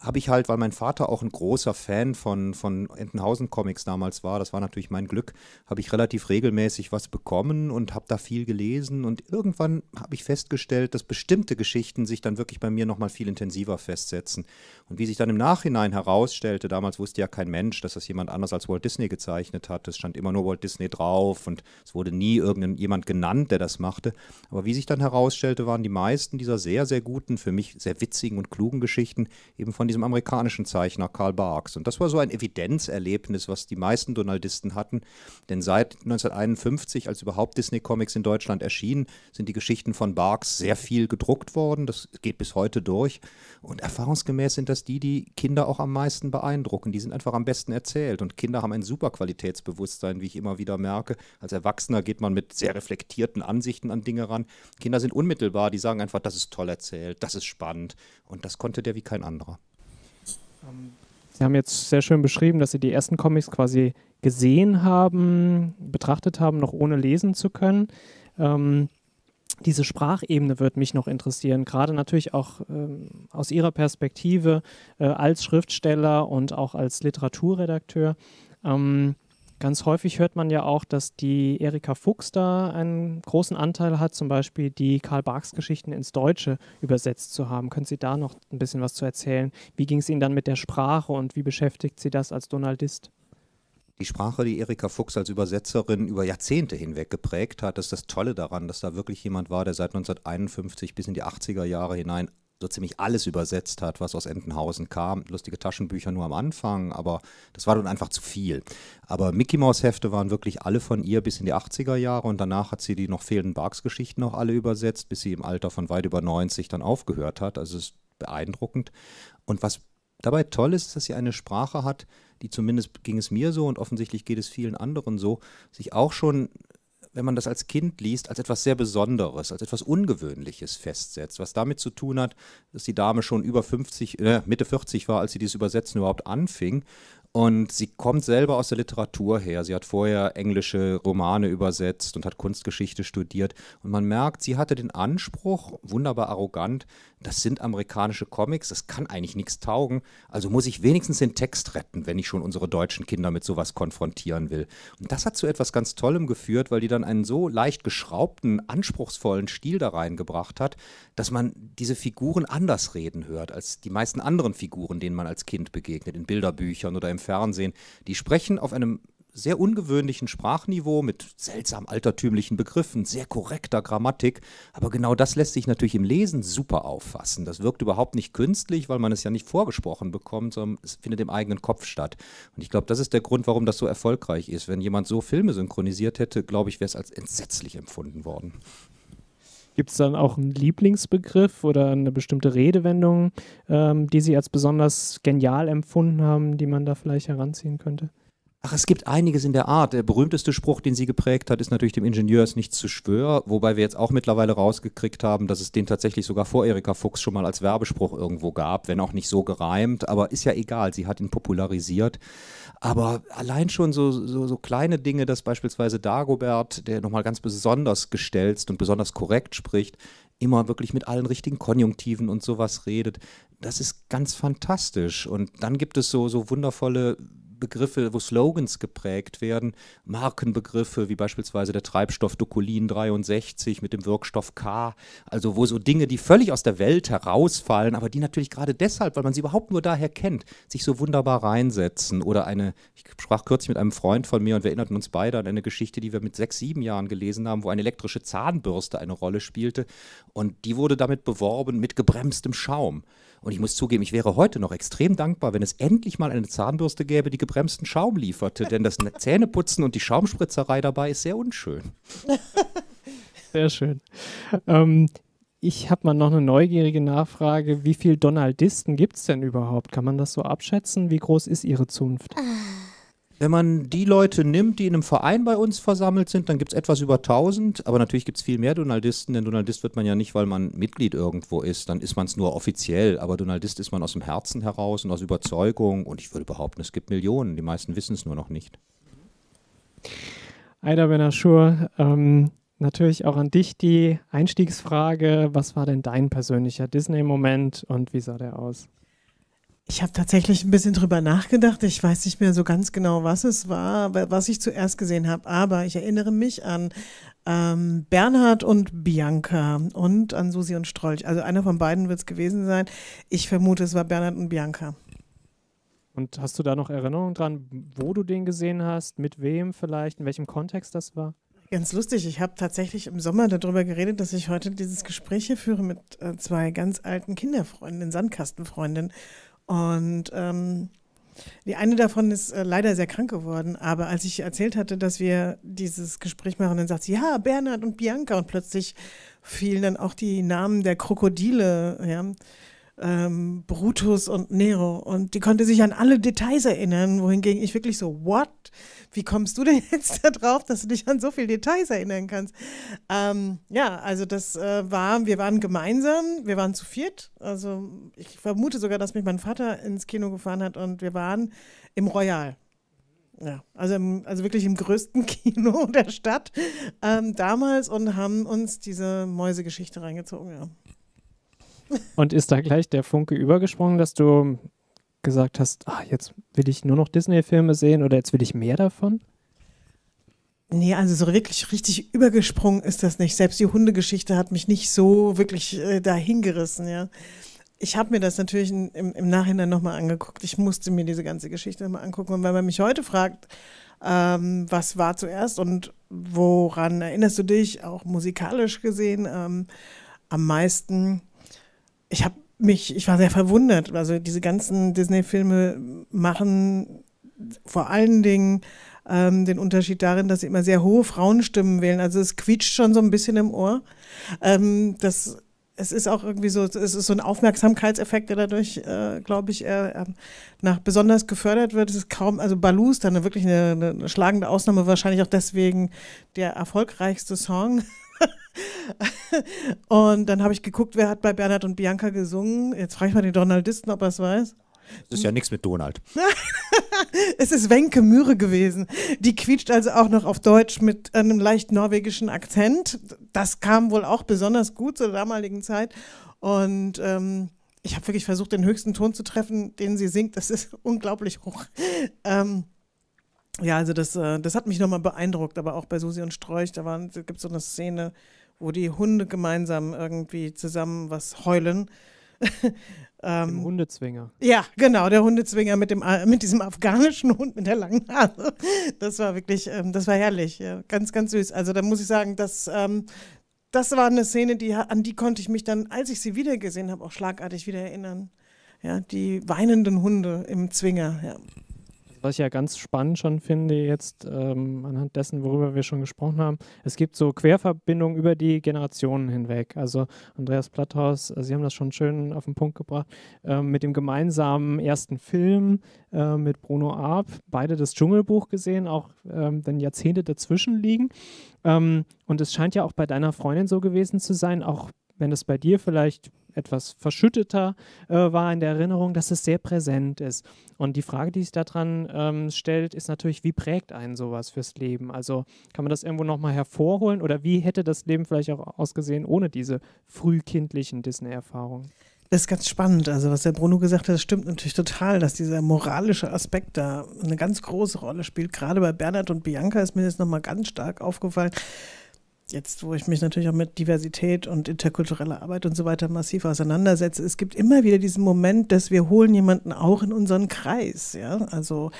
habe ich halt, weil mein Vater auch ein großer Fan von, von Entenhausen-Comics damals war, das war natürlich mein Glück, habe ich relativ regelmäßig was bekommen und habe da viel gelesen. Und irgendwann habe ich festgestellt, dass bestimmte Geschichten sich dann wirklich bei mir nochmal viel intensiver festsetzen. Und wie sich dann im Nachhinein herausstellte, damals wusste ja kein Mensch, dass das jemand anders als Walt Disney gezeichnet hat. Es stand immer nur Walt Disney drauf und es wurde nie irgendjemand genannt, der das machte. Aber wie sich dann herausstellte, waren die meisten dieser sehr, sehr guten, für mich sehr witzigen und klugen Geschichten eben von diesem amerikanischen Zeichner Karl Barks. Und das war so ein Evidenzerlebnis, was die meisten Donaldisten hatten. Denn seit 1951, als überhaupt Disney Comics in Deutschland erschienen, sind die Geschichten von Barks sehr viel gedruckt worden. Das geht bis heute durch. Und erfahrungsgemäß sind das die, die Kinder auch am meisten beeindrucken. Die sind einfach am besten erzählt. Und Kinder haben ein super Qualitätsbewusstsein, wie ich immer wieder merke. Als Erwachsener geht man mit sehr reflektierten Ansichten an Dinge ran. Kinder sind unmittelbar, die sagen einfach, das ist toll erzählt, das ist spannend. Und das konnte der wie kein anderer. Ähm, Sie haben jetzt sehr schön beschrieben, dass Sie die ersten Comics quasi gesehen haben, betrachtet haben, noch ohne lesen zu können. Ähm, diese Sprachebene wird mich noch interessieren, gerade natürlich auch ähm, aus Ihrer Perspektive äh, als Schriftsteller und auch als Literaturredakteur. Ähm, Ganz häufig hört man ja auch, dass die Erika Fuchs da einen großen Anteil hat, zum Beispiel die Karl Barks Geschichten ins Deutsche übersetzt zu haben. Können Sie da noch ein bisschen was zu erzählen? Wie ging es Ihnen dann mit der Sprache und wie beschäftigt Sie das als Donaldist? die Sprache, die Erika Fuchs als Übersetzerin über Jahrzehnte hinweg geprägt hat, ist das Tolle daran, dass da wirklich jemand war, der seit 1951 bis in die 80er Jahre hinein so ziemlich alles übersetzt hat, was aus Entenhausen kam. Lustige Taschenbücher nur am Anfang, aber das war dann einfach zu viel. Aber Mickey Mouse Hefte waren wirklich alle von ihr bis in die 80er Jahre und danach hat sie die noch fehlenden Barks Geschichten auch alle übersetzt, bis sie im Alter von weit über 90 dann aufgehört hat. Also es ist beeindruckend. Und was dabei toll ist, dass sie eine Sprache hat, die zumindest ging es mir so und offensichtlich geht es vielen anderen so, sich auch schon wenn man das als Kind liest, als etwas sehr Besonderes, als etwas Ungewöhnliches festsetzt, was damit zu tun hat, dass die Dame schon über 50, äh, Mitte 40 war, als sie dieses Übersetzen überhaupt anfing und sie kommt selber aus der Literatur her. Sie hat vorher englische Romane übersetzt und hat Kunstgeschichte studiert. Und man merkt, sie hatte den Anspruch, wunderbar arrogant, das sind amerikanische Comics, das kann eigentlich nichts taugen. Also muss ich wenigstens den Text retten, wenn ich schon unsere deutschen Kinder mit sowas konfrontieren will. Und das hat zu etwas ganz Tollem geführt, weil die dann einen so leicht geschraubten, anspruchsvollen Stil da reingebracht hat, dass man diese Figuren anders reden hört als die meisten anderen Figuren, denen man als Kind begegnet, in Bilderbüchern oder im Fernsehen. Die sprechen auf einem sehr ungewöhnlichen Sprachniveau mit seltsam altertümlichen Begriffen, sehr korrekter Grammatik. Aber genau das lässt sich natürlich im Lesen super auffassen. Das wirkt überhaupt nicht künstlich, weil man es ja nicht vorgesprochen bekommt, sondern es findet im eigenen Kopf statt. Und ich glaube, das ist der Grund, warum das so erfolgreich ist. Wenn jemand so Filme synchronisiert hätte, glaube ich, wäre es als entsetzlich empfunden worden. Gibt es dann auch einen Lieblingsbegriff oder eine bestimmte Redewendung, ähm, die Sie als besonders genial empfunden haben, die man da vielleicht heranziehen könnte? Ach, es gibt einiges in der Art. Der berühmteste Spruch, den sie geprägt hat, ist natürlich dem Ingenieur ist nichts zu schwör, wobei wir jetzt auch mittlerweile rausgekriegt haben, dass es den tatsächlich sogar vor Erika Fuchs schon mal als Werbespruch irgendwo gab, wenn auch nicht so gereimt, aber ist ja egal, sie hat ihn popularisiert. Aber allein schon so, so, so kleine Dinge, dass beispielsweise Dagobert, der nochmal ganz besonders gestelzt und besonders korrekt spricht, immer wirklich mit allen richtigen Konjunktiven und sowas redet. Das ist ganz fantastisch. Und dann gibt es so, so wundervolle Begriffe, wo Slogans geprägt werden, Markenbegriffe wie beispielsweise der Treibstoff Dokulin 63 mit dem Wirkstoff K, also wo so Dinge, die völlig aus der Welt herausfallen, aber die natürlich gerade deshalb, weil man sie überhaupt nur daher kennt, sich so wunderbar reinsetzen. Oder eine, ich sprach kürzlich mit einem Freund von mir und wir erinnerten uns beide an eine Geschichte, die wir mit sechs, sieben Jahren gelesen haben, wo eine elektrische Zahnbürste eine Rolle spielte und die wurde damit beworben mit gebremstem Schaum. Und ich muss zugeben, ich wäre heute noch extrem dankbar, wenn es endlich mal eine Zahnbürste gäbe, die gebremsten Schaum lieferte. Denn das (laughs) Zähneputzen und die Schaumspritzerei dabei ist sehr unschön. (laughs) Sehr schön. Ähm, ich habe mal noch eine neugierige Nachfrage. Wie viele Donaldisten gibt es denn überhaupt? Kann man das so abschätzen? Wie groß ist Ihre Zunft? Ah. Wenn man die Leute nimmt, die in einem Verein bei uns versammelt sind, dann gibt es etwas über 1000, aber natürlich gibt es viel mehr Donaldisten, denn Donaldist wird man ja nicht, weil man Mitglied irgendwo ist, dann ist man es nur offiziell, aber Donaldist ist man aus dem Herzen heraus und aus Überzeugung und ich würde behaupten, es gibt Millionen, die meisten wissen es nur noch nicht. Aida Benashur, ähm, natürlich auch an dich die Einstiegsfrage, was war denn dein persönlicher Disney-Moment und wie sah der aus? Ich habe tatsächlich ein bisschen drüber nachgedacht. Ich weiß nicht mehr so ganz genau, was es war, was ich zuerst gesehen habe. Aber ich erinnere mich an ähm, Bernhard und Bianca und an Susi und Strolch. Also einer von beiden wird es gewesen sein. Ich vermute, es war Bernhard und Bianca. Und hast du da noch Erinnerungen dran, wo du den gesehen hast, mit wem vielleicht, in welchem Kontext das war? Ganz lustig, ich habe tatsächlich im Sommer darüber geredet, dass ich heute dieses Gespräch hier führe mit äh, zwei ganz alten Kinderfreundinnen, Sandkastenfreundinnen. Und ähm, die eine davon ist äh, leider sehr krank geworden, aber als ich erzählt hatte, dass wir dieses Gespräch machen, dann sagt sie, ja, Bernhard und Bianca. Und plötzlich fielen dann auch die Namen der Krokodile, ja ähm, Brutus und Nero. Und die konnte sich an alle Details erinnern, wohingegen ich wirklich so, what? Wie kommst du denn (laughs) jetzt da drauf, dass du dich an so viele Details erinnern kannst? Ähm, ja, also das äh, war, wir waren gemeinsam, wir waren zu viert. Also ich vermute sogar, dass mich mein Vater ins Kino gefahren hat und wir waren im Royal. Ja, also, im, also wirklich im größten (laughs) Kino der Stadt ähm, damals und haben uns diese Mäusegeschichte reingezogen. Ja. Und ist da gleich der Funke übergesprungen, dass du gesagt hast, ach, jetzt will ich nur noch Disney-Filme sehen oder jetzt will ich mehr davon? Nee, also so wirklich richtig übergesprungen ist das nicht. Selbst die Hundegeschichte hat mich nicht so wirklich äh, dahingerissen, ja. Ich habe mir das natürlich im, im Nachhinein nochmal angeguckt. Ich musste mir diese ganze Geschichte nochmal angucken. Und wenn man mich heute fragt, ähm, was war zuerst und woran erinnerst du dich, auch musikalisch gesehen, ähm, am meisten ich habe mich, ich war sehr verwundert. Also diese ganzen Disney-Filme machen vor allen Dingen ähm, den Unterschied darin, dass sie immer sehr hohe Frauenstimmen wählen. Also es quietscht schon so ein bisschen im Ohr. Ähm, das, es ist auch irgendwie so, es ist so ein Aufmerksamkeitseffekt, der dadurch, äh, glaube ich, äh, nach besonders gefördert wird. Es ist kaum, also Baloo ist dann wirklich eine, eine schlagende Ausnahme, wahrscheinlich auch deswegen der erfolgreichste Song (laughs) und dann habe ich geguckt, wer hat bei Bernhard und Bianca gesungen. Jetzt frage ich mal den Donaldisten, ob er es weiß. Es ist ja nichts mit Donald. (laughs) es ist Wenke Mühre gewesen. Die quietscht also auch noch auf Deutsch mit einem leicht norwegischen Akzent. Das kam wohl auch besonders gut zur damaligen Zeit. Und ähm, ich habe wirklich versucht, den höchsten Ton zu treffen, den sie singt. Das ist (laughs) unglaublich hoch. Ähm, ja, also das, äh, das hat mich nochmal beeindruckt, aber auch bei Susi und Strolch, da, da gibt es so eine Szene, wo die Hunde gemeinsam irgendwie zusammen was heulen. (laughs) Im ähm, Hundezwinger. Ja, genau, der Hundezwinger mit, dem, äh, mit diesem afghanischen Hund mit der langen Nase. Das war wirklich, ähm, das war herrlich, ganz, ganz süß. Also da muss ich sagen, dass, ähm, das war eine Szene, die, an die konnte ich mich dann, als ich sie wiedergesehen habe, auch schlagartig wieder erinnern. Ja, die weinenden Hunde im Zwinger, ja. Was ich ja ganz spannend schon finde, jetzt ähm, anhand dessen, worüber wir schon gesprochen haben, es gibt so Querverbindungen über die Generationen hinweg. Also Andreas Platthaus, äh, Sie haben das schon schön auf den Punkt gebracht, äh, mit dem gemeinsamen ersten Film äh, mit Bruno Arp, beide das Dschungelbuch gesehen, auch ähm, wenn Jahrzehnte dazwischen liegen. Ähm, und es scheint ja auch bei deiner Freundin so gewesen zu sein, auch wenn es bei dir vielleicht etwas verschütteter äh, war in der Erinnerung, dass es sehr präsent ist. Und die Frage, die sich daran ähm, stellt, ist natürlich, wie prägt einen sowas fürs Leben? Also kann man das irgendwo nochmal hervorholen oder wie hätte das Leben vielleicht auch ausgesehen ohne diese frühkindlichen Disney-Erfahrungen? Das ist ganz spannend. Also, was der Bruno gesagt hat, das stimmt natürlich total, dass dieser moralische Aspekt da eine ganz große Rolle spielt. Gerade bei Bernhard und Bianca ist mir das nochmal ganz stark aufgefallen, jetzt, wo ich mich natürlich auch mit Diversität und interkultureller Arbeit und so weiter massiv auseinandersetze, es gibt immer wieder diesen Moment, dass wir holen jemanden auch in unseren Kreis. Ja? Also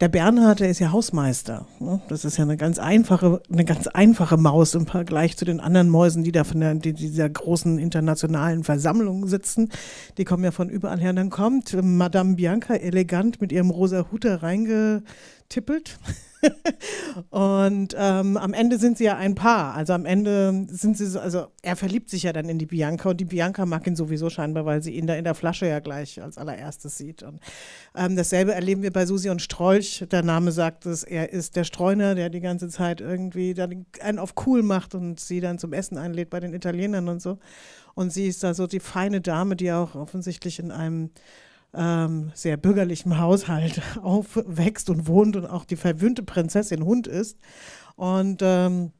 der Bernhard, der ist ja Hausmeister. Ne? Das ist ja eine ganz einfache, eine ganz einfache Maus im Vergleich zu den anderen Mäusen, die da von der, die, dieser großen internationalen Versammlung sitzen. Die kommen ja von überall her. Und dann kommt Madame Bianca elegant mit ihrem rosa Hut da reingetippelt. (laughs) und ähm, am Ende sind sie ja ein Paar. Also am Ende sind sie so, also er verliebt sich ja dann in die Bianca und die Bianca mag ihn sowieso scheinbar, weil sie ihn da in der Flasche ja gleich als allererstes sieht. Und ähm, dasselbe erleben wir bei Susi und Strolch. Der Name sagt es, er ist der Streuner, der die ganze Zeit irgendwie dann einen auf cool macht und sie dann zum Essen einlädt bei den Italienern und so. Und sie ist da so die feine Dame, die auch offensichtlich in einem ähm, sehr bürgerlichem Haushalt (laughs) aufwächst und wohnt und auch die verwöhnte Prinzessin Hund ist. Und ähm,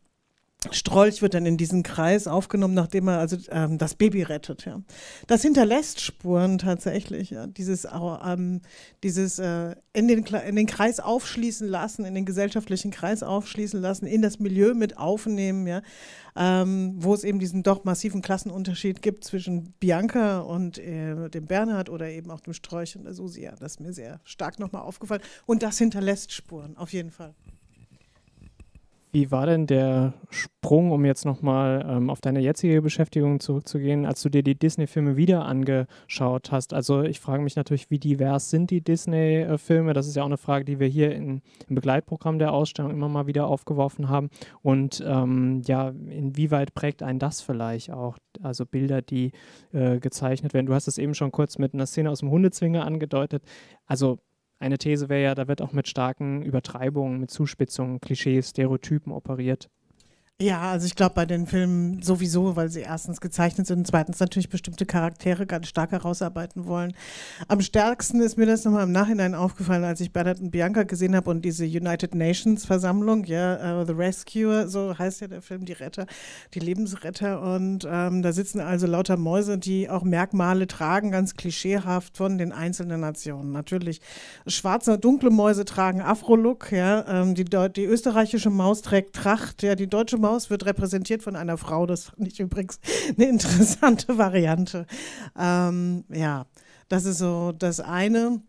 Strolch wird dann in diesen Kreis aufgenommen, nachdem er also ähm, das Baby rettet. Ja. Das hinterlässt Spuren tatsächlich. Ja. Dieses, ähm, dieses äh, in, den, in den Kreis aufschließen lassen, in den gesellschaftlichen Kreis aufschließen lassen, in das Milieu mit aufnehmen, ja. Ähm, wo es eben diesen doch massiven Klassenunterschied gibt zwischen Bianca und äh, dem Bernhard oder eben auch dem Strolch und der Susi. Ja, das ist mir sehr stark nochmal aufgefallen. Und das hinterlässt Spuren, auf jeden Fall. Wie war denn der Sprung, um jetzt nochmal ähm, auf deine jetzige Beschäftigung zurückzugehen, als du dir die Disney-Filme wieder angeschaut hast? Also ich frage mich natürlich, wie divers sind die Disney-Filme? Das ist ja auch eine Frage, die wir hier in, im Begleitprogramm der Ausstellung immer mal wieder aufgeworfen haben. Und ähm, ja, inwieweit prägt einen das vielleicht auch? Also Bilder, die äh, gezeichnet werden. Du hast es eben schon kurz mit einer Szene aus dem Hundezwinger angedeutet. Also eine These wäre ja, da wird auch mit starken Übertreibungen, mit Zuspitzungen, Klischees, Stereotypen operiert. Ja, also ich glaube bei den Filmen sowieso, weil sie erstens gezeichnet sind und zweitens natürlich bestimmte Charaktere ganz stark herausarbeiten wollen. Am stärksten ist mir das nochmal im Nachhinein aufgefallen, als ich Bernhard und Bianca gesehen habe und diese United Nations Versammlung, ja, uh, The Rescuer, so heißt ja der Film, die Retter, die Lebensretter. Und ähm, da sitzen also lauter Mäuse, die auch Merkmale tragen, ganz klischeehaft von den einzelnen Nationen. Natürlich schwarze, dunkle Mäuse tragen Afro-Look, ja, ähm, die, die österreichische Maus trägt Tracht, ja, die deutsche Fledermaus wird repräsentiert von einer Frau. Das fand ich übrigens eine interessante Variante. Ähm, ja, das ist so das eine.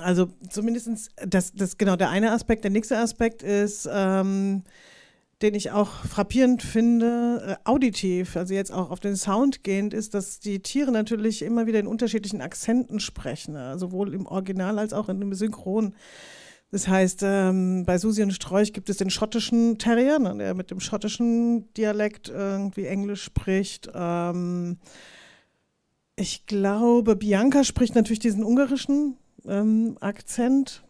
Also zumindest das, das genau der eine Aspekt. Der nächste Aspekt ist, ähm, den ich auch frappierend finde, äh, auditiv, also jetzt auch auf den Sound gehend, ist, dass die Tiere natürlich immer wieder in unterschiedlichen Akzenten sprechen, äh, sowohl im Original als auch in dem Synchron. Das heißt, ähm, bei Susi und Sträuch gibt es den schottischen Terrier, ne, der mit dem schottischen Dialekt irgendwie Englisch spricht. Ähm, ich glaube, Bianca spricht natürlich diesen ungarischen ähm, Akzent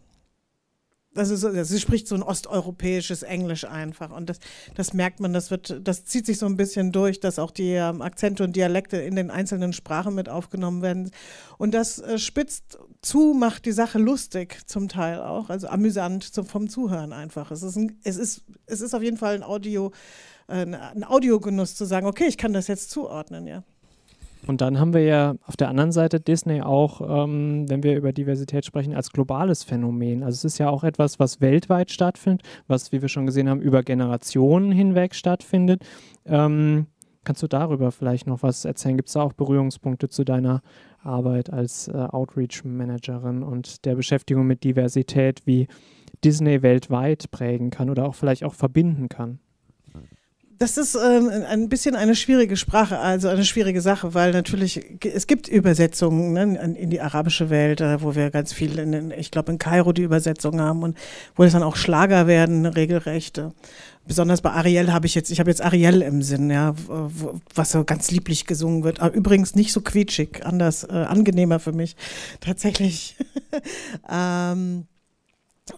das, ist, das spricht so ein osteuropäisches Englisch einfach. Und das, das merkt man, das wird, das zieht sich so ein bisschen durch, dass auch die ähm, Akzente und Dialekte in den einzelnen Sprachen mit aufgenommen werden. Und das äh, spitzt zu, macht die Sache lustig zum Teil auch, also amüsant zum, vom Zuhören einfach. Es ist, ein, es ist, es ist auf jeden Fall ein Audio, äh, ein Audiogenuss zu sagen, okay, ich kann das jetzt zuordnen, ja. Und dann haben wir ja auf der anderen Seite Disney auch, ähm, wenn wir über Diversität sprechen, als globales Phänomen. Also es ist ja auch etwas, was weltweit stattfindet, was, wie wir schon gesehen haben, über Generationen hinweg stattfindet. Ähm, kannst du darüber vielleicht noch was erzählen? Gibt es da auch Berührungspunkte zu deiner Arbeit als äh, Outreach-Managerin und der Beschäftigung mit Diversität, wie Disney weltweit prägen kann oder auch vielleicht auch verbinden kann? Das ist ähm, ein bisschen eine schwierige Sprache, also eine schwierige Sache, weil natürlich es gibt Übersetzungen ne, in die arabische Welt, äh, wo wir ganz viel, in, ich glaube in Kairo die Übersetzungen haben und wo es dann auch Schlager werden, ne, regelrechte. Besonders bei Ariel habe ich jetzt, ich habe jetzt Ariel im Sinn, ja, was so ganz lieblich gesungen wird. Aber übrigens nicht so quietschig, anders, äh, angenehmer für mich tatsächlich. (laughs) ähm,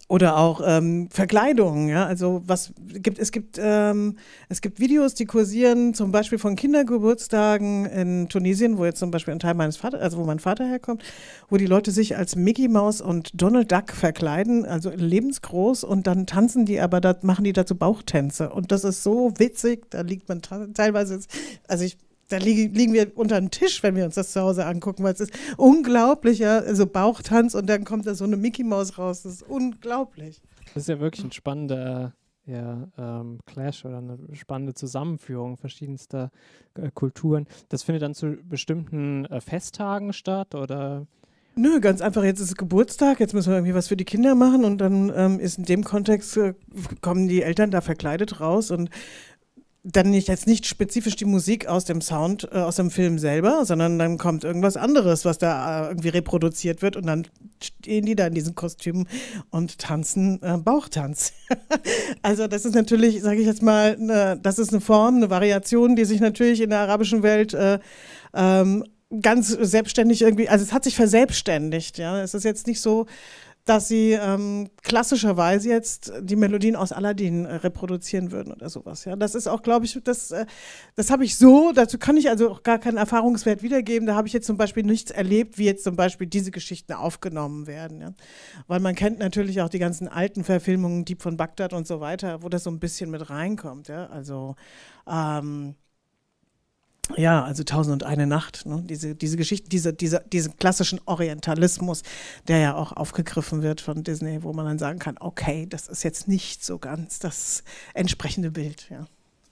oder auch ähm, Verkleidung, ja, also was gibt, es gibt, ähm, es gibt Videos, die kursieren, zum Beispiel von Kindergeburtstagen in Tunesien, wo jetzt zum Beispiel ein Teil meines Vaters, also wo mein Vater herkommt, wo die Leute sich als Mickey Mouse und Donald Duck verkleiden, also lebensgroß und dann tanzen die, aber da machen die dazu Bauchtänze und das ist so witzig, da liegt man teilweise, also ich da liegen wir unter den Tisch, wenn wir uns das zu Hause angucken, weil es ist unglaublich, ja, also Bauchtanz und dann kommt da so eine Mickey Maus raus, das ist unglaublich. Das ist ja wirklich ein spannender ja, ähm, Clash oder eine spannende Zusammenführung verschiedenster äh, Kulturen. Das findet dann zu bestimmten äh, Festtagen statt oder Nö, ganz einfach, jetzt ist es Geburtstag, jetzt müssen wir irgendwie was für die Kinder machen und dann ähm, ist in dem Kontext, äh, kommen die Eltern da verkleidet raus und dann nicht, jetzt nicht spezifisch die Musik aus dem Sound, äh, aus dem Film selber, sondern dann kommt irgendwas anderes, was da äh, irgendwie reproduziert wird und dann stehen die da in diesen Kostümen und tanzen äh, Bauchtanz. (laughs) also das ist natürlich, sage ich jetzt mal, ne, das ist eine Form, eine Variation, die sich natürlich in der arabischen Welt äh, ähm, ganz selbstständig irgendwie, also es hat sich verselbstständigt, ja. Es ist jetzt nicht so, dass sie ähm, klassischerweise jetzt die Melodien aus Aladdin äh, reproduzieren würden oder sowas. Ja, das ist auch, glaube ich, das, äh, das habe ich so. Dazu kann ich also auch gar keinen Erfahrungswert wiedergeben. Da habe ich jetzt zum Beispiel nichts erlebt, wie jetzt zum Beispiel diese Geschichten aufgenommen werden, ja? weil man kennt natürlich auch die ganzen alten Verfilmungen, Dieb von Bagdad und so weiter, wo das so ein bisschen mit reinkommt. Ja, also ähm, ja, also Tausend und eine Nacht, ne? diese, diese Geschichte, diese, diese, diesen klassischen Orientalismus, der ja auch aufgegriffen wird von Disney, wo man dann sagen kann, okay, das ist jetzt nicht so ganz das entsprechende Bild, ja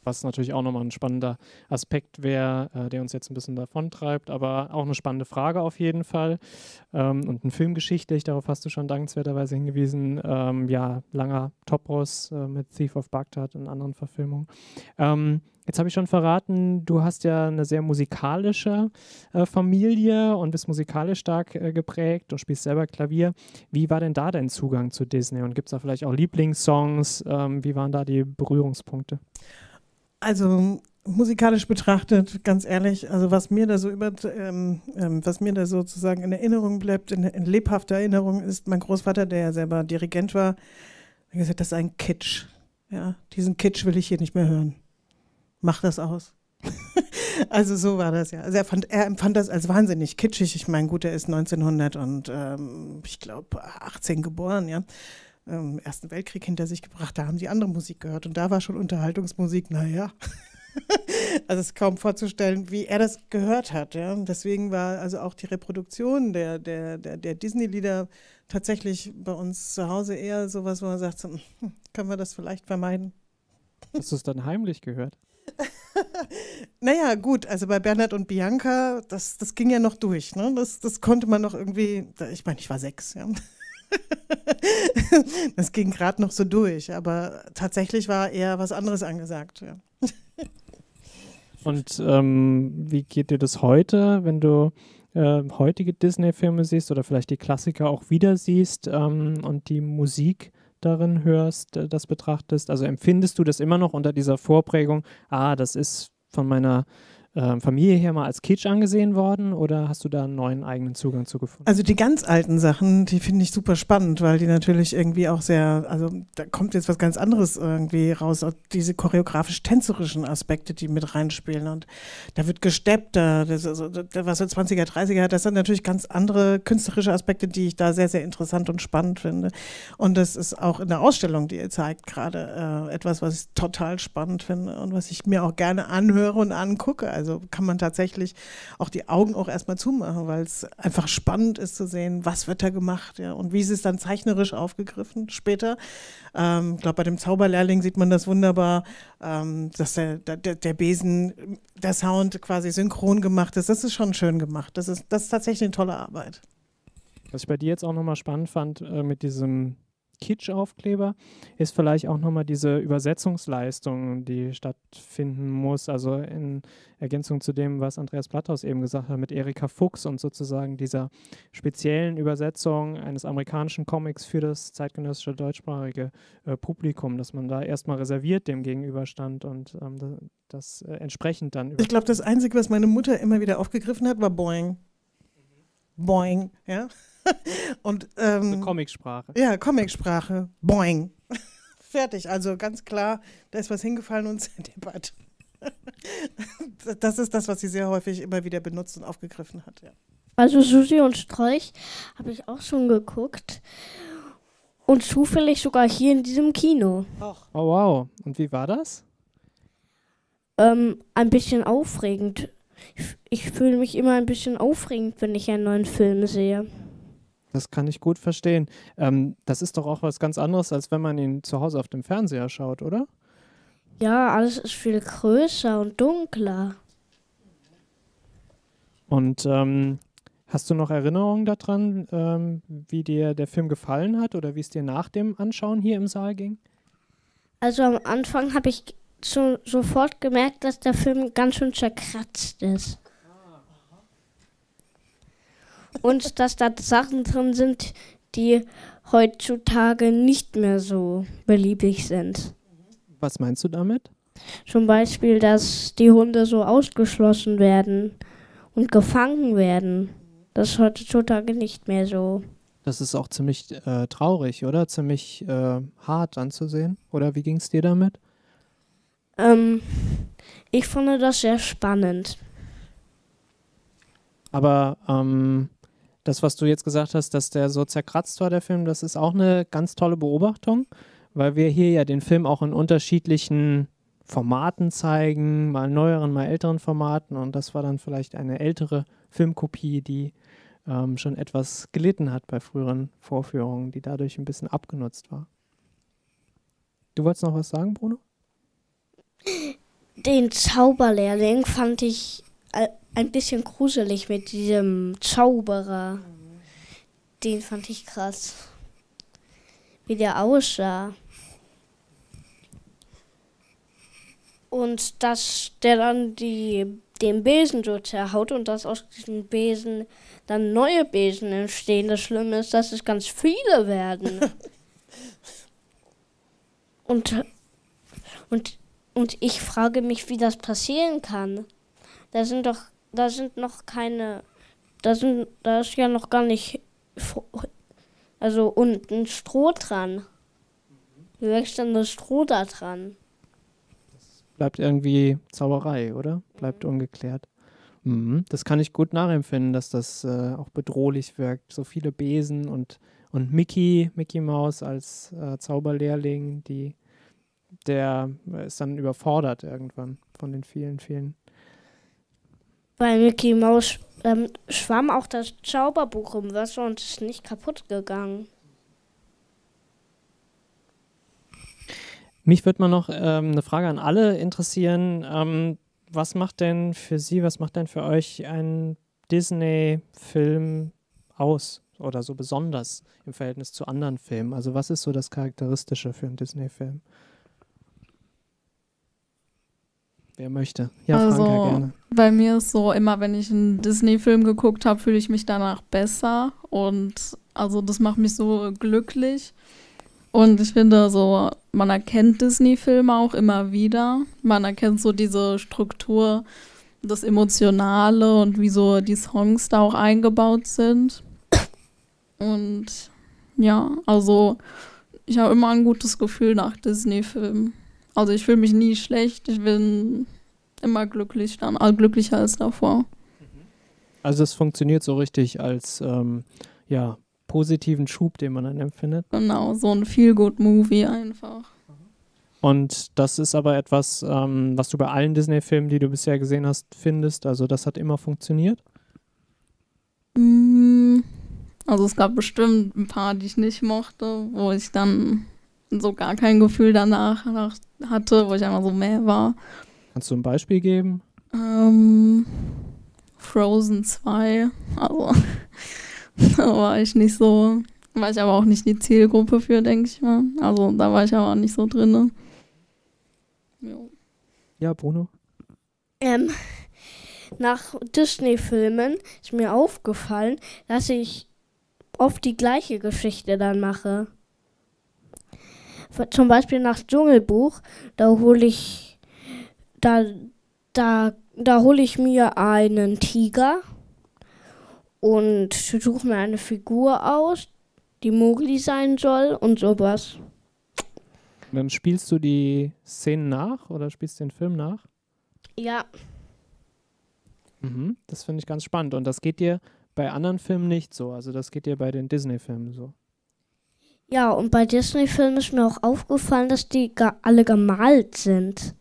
was natürlich auch nochmal ein spannender Aspekt wäre, äh, der uns jetzt ein bisschen davontreibt, aber auch eine spannende Frage auf jeden Fall. Ähm, und ein filmgeschichtlich, darauf hast du schon dankenswerterweise hingewiesen, ähm, ja, langer Topos äh, mit Thief of Baghdad und anderen Verfilmungen. Ähm, jetzt habe ich schon verraten, du hast ja eine sehr musikalische äh, Familie und bist musikalisch stark äh, geprägt und spielst selber Klavier. Wie war denn da dein Zugang zu Disney und gibt es da vielleicht auch Lieblingssongs? Ähm, wie waren da die Berührungspunkte? Also musikalisch betrachtet, ganz ehrlich, also was mir da so über, ähm, ähm, was mir da sozusagen in Erinnerung bleibt, in, in, lebhafter Erinnerung ist mein Großvater, der ja selber Dirigent war, hat gesagt, das ist ein Kitsch. Ja, diesen Kitsch will ich hier nicht mehr hören. Mach das aus. (laughs) also so war das ja. Also er, fand, er empfand das als wahnsinnig kitschig. Ich meine, gut, er ist 1900 und ähm, ich glaube 18 geboren, ja ähm, Ersten Weltkrieg hinter sich gebracht, da haben sie andere Musik gehört und da war schon Unterhaltungsmusik, naja. (laughs) also es ist kaum vorzustellen, wie er das gehört hat. Ja? Deswegen war also auch die Reproduktion der, der, der, der Disney-Lieder tatsächlich bei uns zu Hause eher sowas, wo man sagt, hm, können wir das vielleicht vermeiden? Hast du es dann heimlich gehört? (laughs) naja, gut, also bei Bernhard und Bianca, das, das ging ja noch durch. Ne? Das, das konnte man noch irgendwie, ich meine, ich war sechs, ja. (laughs) das ging gerade noch so durch, aber tatsächlich war eher was anderes angesagt. Ja. (laughs) Und ähm, wie geht dir das heute, wenn du äh, heutige Disney-Filme siehst oder vielleicht die Klassiker auch wieder siehst ähm, und die Musik darin hörst, äh, das betrachtest? Also empfindest du das immer noch unter dieser Vorprägung, ah, das ist von meiner ähm, Familie her mal als Kitsch angesehen worden oder hast du da einen neuen eigenen Zugang zu gefunden? Also die ganz alten Sachen, die finde ich super spannend, weil die natürlich irgendwie auch sehr, also da kommt jetzt was ganz anderes irgendwie raus, diese choreografisch-tänzerischen Aspekte, die mit reinspielen und da wird gesteppt, da, das, also, das, was so 20er, 30er, hat, das sind natürlich ganz andere künstlerische Aspekte, die ich da sehr, sehr interessant und spannend finde. Und das ist auch in der Ausstellung, die ihr zeigt, gerade äh, etwas, was ich total spannend finde und was ich mir auch gerne anhöre und angucke. Also also kann man tatsächlich auch die Augen auch erstmal zumachen, weil es einfach spannend ist zu sehen, was wird da gemacht ja, und wie ist es dann zeichnerisch aufgegriffen später. Ähm, ich ähm, glaube, bei dem Zauberlehrling sieht man das wunderbar, ähm, dass der, der, der Besen, der Sound quasi synchron gemacht ist. Das ist schon schön gemacht. Das ist, das ist tatsächlich eine tolle Arbeit. Was ich bei dir jetzt auch nochmal spannend fand, äh, mit diesem Kitsch-Aufkleber, ist vielleicht auch nochmal diese Übersetzungsleistung, die stattfinden muss. Also in Ergänzung zu dem, was Andreas Platthaus eben gesagt hat mit Erika Fuchs und sozusagen dieser speziellen Übersetzung eines amerikanischen Comics für das zeitgenössische deutschsprachige äh, Publikum, dass man da erstmal reserviert dem gegenüberstand und ähm, das äh, entsprechend dann. Ich glaube, das Einzige, was meine Mutter immer wieder aufgegriffen hat, war Boing boing. Ja? (laughs) Und, ähm, Eine Comicsprache. Ja, Comicsprache, boing. (laughs) Fertig, also ganz klar, da ist was hingefallen und zerdeppert. (laughs) das ist das, was sie sehr häufig immer wieder benutzt und aufgegriffen hat. Ja. Also Susi und Streich habe ich auch schon geguckt. Und zufällig sogar hier in diesem Kino. Och. Oh wow. Und wie war das? Ähm, ein bisschen aufregend ich, ich fühle mich immer ein bisschen aufregend, wenn ich einen neuen Film sehe. Das kann ich gut verstehen. Ähm, das ist doch auch was ganz anderes, als wenn man ihn zu Hause auf dem Fernseher schaut, oder? Ja, alles ist viel größer und dunkler. Und ähm, hast du noch Erinnerungen daran, ähm, wie dir der Film gefallen hat oder wie es dir nach dem Anschauen hier im Saal ging? Also am Anfang habe ich schon sofort gemerkt, dass der Film ganz schön zerkratzt ist. Und dass da Sachen drin sind, die heutzutage nicht mehr so beliebig sind. Was meinst du damit? Zum Beispiel, dass die Hunde so ausgeschlossen werden und gefangen werden. Das ist heutzutage nicht mehr so. Das ist auch ziemlich äh, traurig, oder? Ziemlich äh, hart anzusehen. Oder wie ging es dir damit? Ähm, ich fand das sehr spannend. Aber ähm, das, was du jetzt gesagt hast, dass der so zerkratzt war, der Film, das ist auch eine ganz tolle Beobachtung, weil wir hier ja den Film auch in unterschiedlichen Formaten zeigen, mal neueren, mal älteren Formaten. Und das war dann vielleicht eine ältere Filmkopie, die ähm, schon etwas gelitten hat bei früheren Vorführungen, die dadurch ein bisschen abgenutzt war. Du wolltest noch was sagen, Bruno? Den Zauberlehrling fand ich äh, ein bisschen gruselig mit diesem Zauberer. Den fand ich krass. Wie der aussah. Und dass der dann die, den Besen so zerhaut und dass aus diesen Besen dann neue Besen entstehen. Das Schlimme ist, dass es ganz viele werden. (laughs) und, und und ich frage mich, wie das passieren kann. Da sind doch, da sind noch keine, da sind, da ist ja noch gar nicht, also unten Stroh dran. Wie wächst dann das Stroh da dran? bleibt irgendwie Zauberei, oder? Bleibt mhm. ungeklärt. Mhm. Das kann ich gut nachempfinden, dass das äh, auch bedrohlich wirkt. So viele Besen und, und Mickey, Mickey Maus als äh, Zauberlehrling, die der äh, ist dann überfordert irgendwann von den vielen, vielen. Bei Mickey Mouse ähm, schwamm auch das Zauberbuch im Wasser und ist nicht kaputt gegangen. Mich würde mal noch ähm, eine Frage an alle interessieren. Ähm, was macht denn für Sie, was macht denn für euch ein Disney-Film aus oder so besonders im Verhältnis zu anderen Filmen? Also was ist so das Charakteristische für einen Disney-Film? Wer möchte? Ja, also, Franka, gerne. Bei mir ist so, immer wenn ich einen Disney-Film geguckt habe, fühle ich mich danach besser. Und also das macht mich so glücklich. Und ich finde so, man erkennt Disney-Filme auch immer wieder. Man erkennt so diese Struktur, das Emotionale und wie so die Songs da auch eingebaut sind. Und ja, also ich habe immer ein gutes Gefühl nach Disney-Filmen. Also ich fühle mich nie schlecht. Ich bin immer glücklich dann, glücklicher als davor. Mhm. Also es funktioniert so richtig als ähm, ja, positiven Schub, den man dann empfindet. Genau, so ein Feel-Good-Movie einfach. Und das ist aber etwas, ähm, was du bei allen Disney-Filmen, die du bisher gesehen hast, findest. Also das hat immer funktioniert. Mm, also es gab bestimmt ein paar, die ich nicht mochte, wo ich dann so gar kein Gefühl danach hatte, wo ich einfach so mehr war. Kannst du ein Beispiel geben? Ähm, Frozen 2. Also, (laughs) da war ich nicht so, war ich aber auch nicht die Zielgruppe für, denke ich mal. Also, da war ich aber nicht so drin. Jo. Ja, Bruno? Ähm, nach Disney-Filmen ist mir aufgefallen, dass ich oft die gleiche Geschichte dann mache. Zum Beispiel nach Dschungelbuch, da hole ich, da, da, da hole ich mir einen Tiger und suche mir eine Figur aus, die Mogli sein soll und sowas. Dann spielst du die Szenen nach oder spielst den Film nach? Ja. Mhm, das finde ich ganz spannend. Und das geht dir bei anderen Filmen nicht so. Also das geht dir bei den Disney-Filmen so. Ja, und bei Disney-Filmen ist mir auch aufgefallen, dass die alle gemalt sind.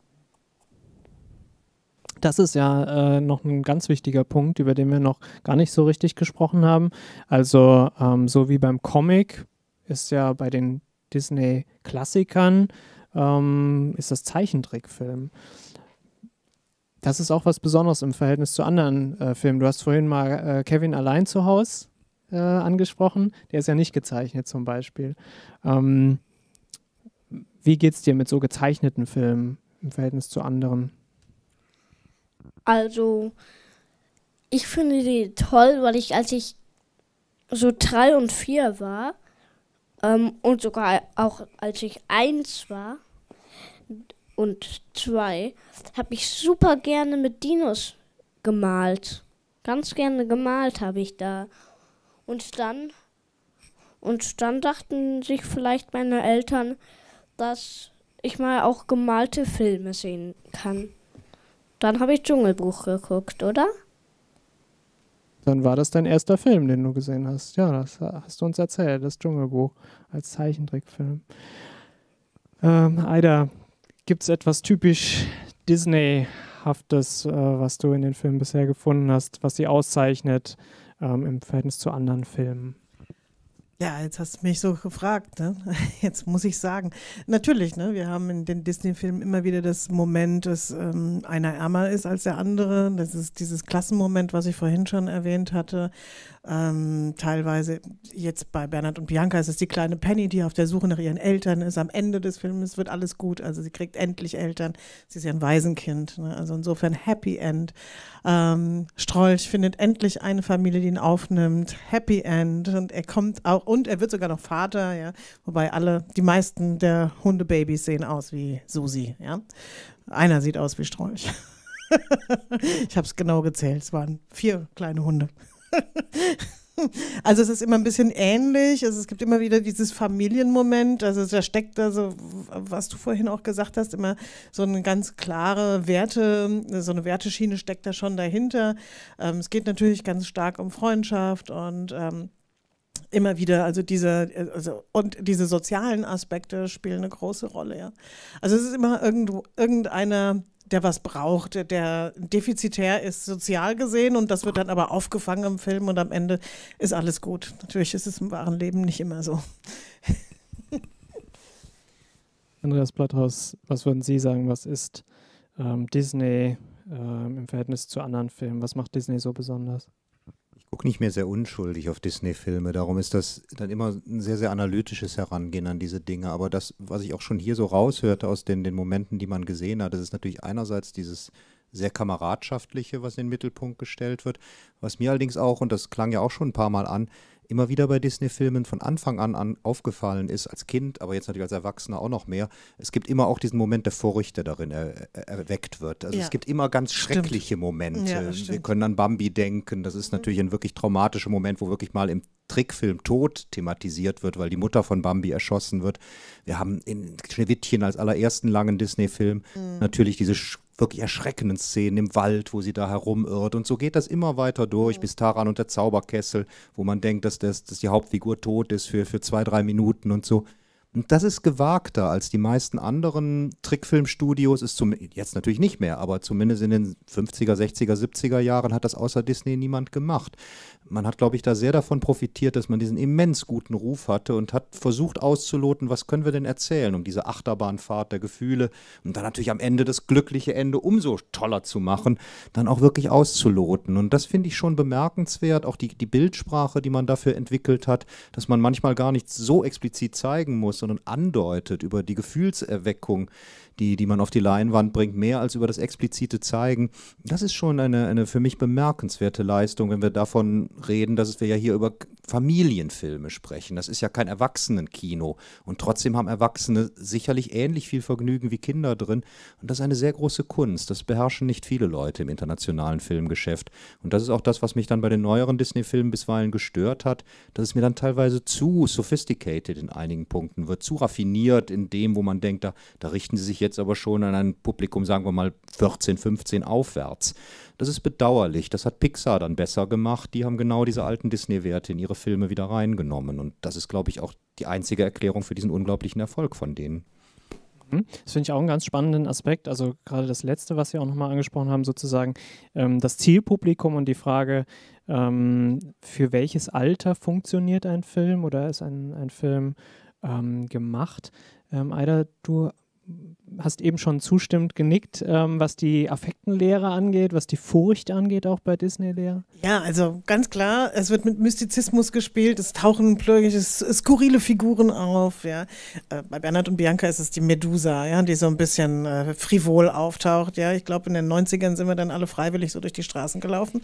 Das ist ja äh, noch ein ganz wichtiger Punkt, über den wir noch gar nicht so richtig gesprochen haben. Also ähm, so wie beim Comic ist ja bei den Disney-Klassikern ähm, ist das Zeichentrickfilm. Das ist auch was Besonderes im Verhältnis zu anderen äh, Filmen. Du hast vorhin mal äh, Kevin allein zu Hause äh, angesprochen. Der ist ja nicht gezeichnet zum Beispiel. Ähm, wie es dir mit so gezeichneten Filmen im Verhältnis zu anderen? Also, ich finde die toll, weil ich, als ich so drei und vier war, ähm, und sogar auch als ich eins war und zwei, habe ich super gerne mit Dinos gemalt. Ganz gerne gemalt habe ich da. Und dann, und dann dachten sich vielleicht meine Eltern, dass ich mal auch gemalte Filme sehen kann. Dann habe ich Dschungelbuch geguckt, oder? Dann war das dein erster Film, den du gesehen hast. Ja, das hast du uns erzählt, das Dschungelbuch als Zeichentrickfilm. Ähm, Aida, gibt es etwas typisch Disney-haftes, äh, was du in den Filmen bisher gefunden hast, was sie auszeichnet? ähm, im Verhältnis zu anderen Filmen? Ja, jetzt hast du mich so gefragt. Ne? (laughs) Jetzt muss ich sagen, natürlich, ne, wir haben in den Disney-Filmen immer wieder das Moment, dass ähm, einer ärmer ist als der andere. Das ist dieses Klassenmoment, was ich vorhin schon erwähnt hatte. Ähm, teilweise jetzt bei Bernhard und Bianca ist es die kleine Penny, die auf der Suche nach ihren Eltern ist. Am Ende des Films wird alles gut. Also sie kriegt endlich Eltern. Sie ist ja ein Waisenkind. Ne? Also insofern Happy End. Ähm, Strolch findet endlich eine Familie, die ihn aufnimmt. Happy End. Und er kommt auch, und er wird sogar noch Vater, ja. Wobei alle, die meisten der Hundebabys sehen aus wie Susi, ja. Einer sieht aus wie Strolch. (laughs) ich habe es genau gezählt. Es waren vier kleine Hunde. (laughs) (laughs) Also es ist immer ein bisschen ähnlich. Also es gibt immer wieder dieses Familienmoment. Also da steckt da so, was du vorhin auch gesagt hast, immer so eine ganz klare Werte, so eine Werteschiene steckt da schon dahinter. Ähm, es geht natürlich ganz stark um Freundschaft und ähm, immer wieder, also diese, also, und diese sozialen Aspekte spielen eine große Rolle, ja. Also es ist immer irgendwo, irgendeiner der was braucht, der defizitär ist, sozial gesehen. Und das wird dann aber aufgefangen im Film und am Ende ist alles gut. Natürlich ist es im wahren Leben nicht immer so. (laughs) Andreas Blatthaus, was würden Sie sagen, was ist ähm, Disney ähm, im Verhältnis zu anderen Filmen? Was macht Disney so besonders? gucke nicht mehr sehr unschuldig auf Disney-Filme. Darum ist das dann immer ein sehr, sehr analytisches Herangehen an diese Dinge. Aber das, was ich auch schon hier so raushörte aus den, den Momenten, die man gesehen hat, das ist natürlich einerseits dieses sehr kameradschaftliche, was in den Mittelpunkt gestellt wird. Was mir allerdings auch, und das klang ja auch schon ein paar Mal an, immer wieder bei Disney-Filmen von Anfang an, an aufgefallen ist, als Kind, aber jetzt natürlich als Erwachsener auch noch mehr, es gibt immer auch diesen Moment der Furcht, der darin er, erweckt wird. Also ja. es gibt immer ganz schreckliche stimmt. Momente. Ja, Wir können an Bambi denken. Das ist mhm. natürlich ein wirklich traumatischer Moment, wo wirklich mal im Trickfilm Tod thematisiert wird, weil die Mutter von Bambi erschossen wird. Wir haben in Schneewittchen als allerersten langen Disney-Film mhm. natürlich diese wirklich erschreckenden Szenen im Wald, wo sie da herumirrt. Und so geht das immer weiter durch bis Taran und der Zauberkessel, wo man denkt, dass, das, dass die Hauptfigur tot ist für, für zwei, drei Minuten und so. Und das ist gewagter als die meisten anderen Trickfilmstudios. Ist zum, jetzt natürlich nicht mehr, aber zumindest in den 50er, 60er, 70er Jahren hat das außer Disney niemand gemacht man hat, glaube ich, da sehr davon profitiert, dass man diesen immens guten Ruf hatte und hat versucht auszuloten, was können wir denn erzählen, um diese Achterbahnfahrt der Gefühle und dann natürlich am Ende das glückliche Ende umso toller zu machen, dann auch wirklich auszuloten. Und das finde ich schon bemerkenswert, auch die, die Bildsprache, die man dafür entwickelt hat, dass man manchmal gar nicht so explizit zeigen muss, sondern andeutet über die Gefühlserweckung, die, die man auf die Leinwand bringt, mehr als über das explizite Zeigen. Das ist schon eine, eine für mich bemerkenswerte Leistung, wenn wir davon reden, dass wir ja hier über Familienfilme sprechen. Das ist ja kein Erwachsenenkino. Und trotzdem haben Erwachsene sicherlich ähnlich viel Vergnügen wie Kinder drin. Und das ist eine sehr große Kunst. Das beherrschen nicht viele Leute im internationalen Filmgeschäft. Und das ist auch das, was mich dann bei den neueren Disney-Filmen bisweilen gestört hat, dass es mir dann teilweise zu sophisticated in einigen Punkten wird, zu raffiniert in dem, wo man denkt, da, da richten sie sich jetzt jetzt aber schon an ein Publikum, sagen wir mal 14, 15 aufwärts. Das ist bedauerlich. Das hat Pixar dann besser gemacht. Die haben genau diese alten Disney-Werte in ihre Filme wieder reingenommen. Und das ist, glaube ich, auch die einzige Erklärung für diesen unglaublichen Erfolg von denen. Hm? Das finde ich auch einen ganz spannenden Aspekt. Also gerade das Letzte, was Sie auch nochmal angesprochen haben, sozusagen ähm, das Zielpublikum und die Frage, ähm, für welches Alter funktioniert ein Film oder ist ein, ein Film ähm, gemacht. Ähm, Aida, du hast eben schon zustimmend genickt, ähm, was die Affektenlehre angeht, was die Furcht angeht, auch bei Disney-Lehre. Ja, also ganz klar, es wird mit Mystizismus gespielt, es tauchen plötzlich skurrile Figuren auf. Ja. Äh, bei Bernhard und Bianca ist es die Medusa, ja, die so ein bisschen äh, frivol auftaucht. Ja. Ich glaube, in den 90ern sind wir dann alle freiwillig so durch die Straßen gelaufen.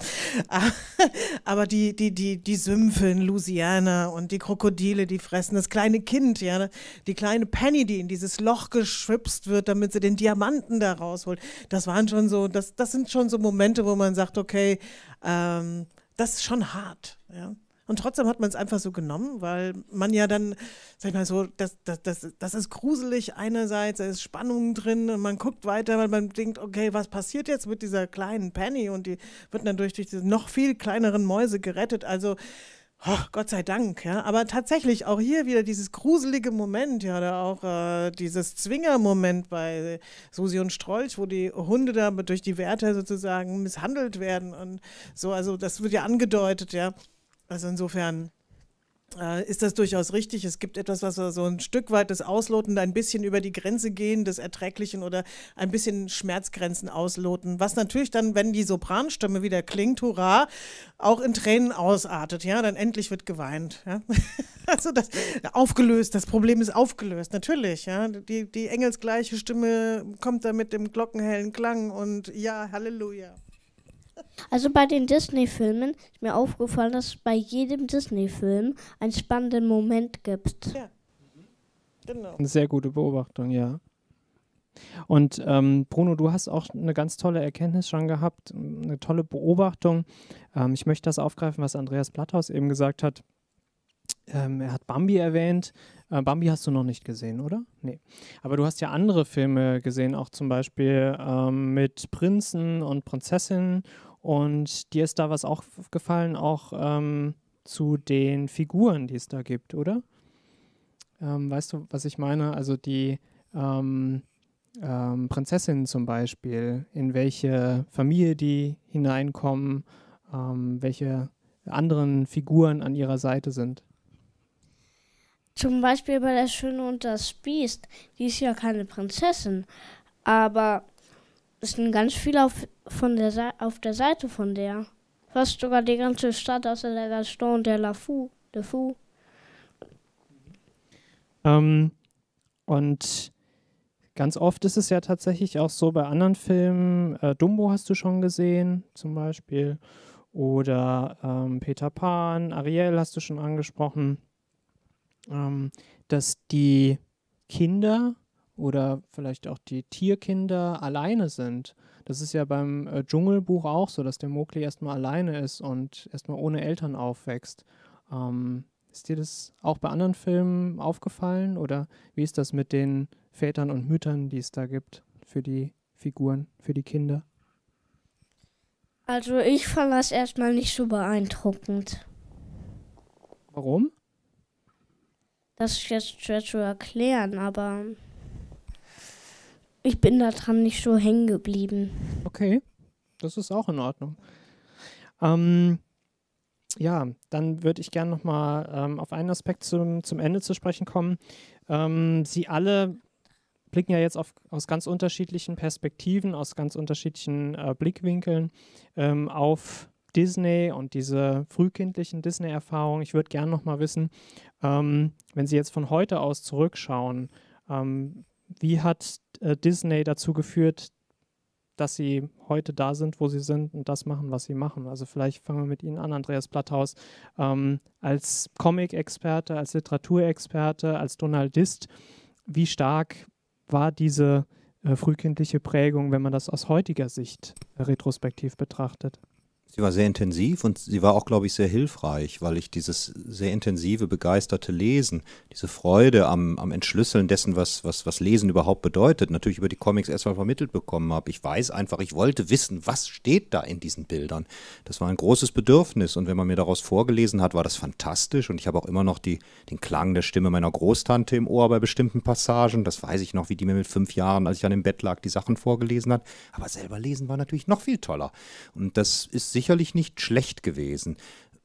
(laughs) Aber die, die, die, die Sümpfe in Louisiana und die Krokodile, die fressen das kleine Kind, ja, die kleine Penny, die in dieses Loch geschwimmt geknipst wird, damit sie den Diamanten da rausholt. Das waren schon so, das, das sind schon so Momente, wo man sagt, okay, ähm, das ist schon hart. Ja. Und trotzdem hat man es einfach so genommen, weil man ja dann, sag ich mal so, das, das, das, das ist gruselig einerseits, da ist Spannung drin und man guckt weiter, weil man denkt, okay, was passiert jetzt mit dieser kleinen Penny? Und die wird dann durch, durch diese noch viel kleineren Mäuse gerettet. Also Oh, Gott sei Dank, ja. Aber tatsächlich auch hier wieder dieses gruselige Moment, ja, oder auch äh, dieses Zwinger-Moment bei Susi und Strolch, wo die Hunde da durch die Wärter sozusagen misshandelt werden und so. Also das wird ja angedeutet, ja. Also insofern äh, ist das durchaus richtig. Es gibt etwas, was so ein Stück weit das Ausloten, ein bisschen über die Grenze gehen des Erträglichen oder ein bisschen Schmerzgrenzen ausloten, was natürlich dann, wenn die Sopranstimme wieder klingt, hurra, auch in Tränen ausartet. Ja, dann endlich wird geweint. Ja? (laughs) also das, aufgelöst, das Problem ist aufgelöst, natürlich. Ja? Die, die engelsgleiche Stimme kommt da mit dem glockenhellen Klang und ja, Halleluja. Also bei den Disney-Filmen ist mir aufgefallen, dass es bei jedem Disney-Film einen spannenden Moment gibt. Ja. Genau. Eine sehr gute Beobachtung, ja. Und ähm, Bruno, du hast auch eine ganz tolle Erkenntnis schon gehabt, eine tolle Beobachtung. Ähm, ich möchte das aufgreifen, was Andreas Blatthaus eben gesagt hat. Ähm, er hat Bambi erwähnt. Äh, Bambi hast du noch nicht gesehen, oder? Nee. Aber du hast ja andere Filme gesehen, auch zum Beispiel ähm, mit Prinzen und Prinzessinnen und dir ist da was auch gefallen, auch ähm, zu den Figuren, die es da gibt, oder? Ähm, weißt du, was ich meine? Also die ähm, ähm Prinzessinnen zum Beispiel, in welche Familie die hineinkommen, ähm, welche anderen Figuren an ihrer Seite sind. Zum Beispiel bei der Schöne und das Biest. Die ist ja keine Prinzessin, aber es sind ganz viele auf, von der, auf der Seite von der. Fast sogar die ganze Stadt außer der Gaston und der Lafou. De Fou. Ähm, und ganz oft ist es ja tatsächlich auch so bei anderen Filmen. Äh, Dumbo hast du schon gesehen, zum Beispiel. Oder ähm, Peter Pan, Ariel hast du schon angesprochen. Ähm, dass die Kinder oder vielleicht auch die Tierkinder alleine sind. Das ist ja beim äh, Dschungelbuch auch so, dass der Mowgli erstmal alleine ist und erstmal ohne Eltern aufwächst. Ähm, ist dir das auch bei anderen Filmen aufgefallen oder wie ist das mit den Vätern und Müttern, die es da gibt für die Figuren, für die Kinder? Also ich fand das erstmal nicht so beeindruckend. Warum? Das ist jetzt schwer zu erklären, aber ich bin daran nicht so hängen geblieben. Okay, das ist auch in Ordnung. Ähm, ja, dann würde ich gerne nochmal ähm, auf einen Aspekt zum, zum Ende zu sprechen kommen. Ähm, Sie alle blicken ja jetzt auf, aus ganz unterschiedlichen Perspektiven, aus ganz unterschiedlichen äh, Blickwinkeln ähm, auf Disney und diese frühkindlichen Disney-Erfahrungen. Ich würde gerne nochmal wissen, ähm, wenn Sie jetzt von heute aus zurückschauen, ähm, wie hat äh, Disney dazu geführt, dass sie heute da sind, wo sie sind und das machen, was sie machen. Also vielleicht fangen wir mit Ihnen an, Andreas Blatthaus. Ähm, als Comic-Experte, als Literaturexperte, als Donaldist, wie stark war diese äh, frühkindliche Prägung, wenn man das aus heutiger Sicht retrospektiv betrachtet? Sie war sehr intensiv und sie war auch, glaube ich, sehr hilfreich, weil ich dieses sehr intensive, begeisterte Lesen, diese Freude am, am Entschlüsseln dessen, was, was, was Lesen überhaupt bedeutet, natürlich über die Comics erstmal vermittelt bekommen habe. Ich weiß einfach, ich wollte wissen, was steht da in diesen Bildern. Das war ein großes Bedürfnis und wenn man mir daraus vorgelesen hat, war das fantastisch und ich habe auch immer noch die, den Klang der Stimme meiner Großtante im Ohr bei bestimmten Passagen. Das weiß ich noch, wie die mir mit fünf Jahren, als ich an dem Bett lag, die Sachen vorgelesen hat. Aber selber lesen war natürlich noch viel toller. Und das ist sicherlich nicht schlecht gewesen.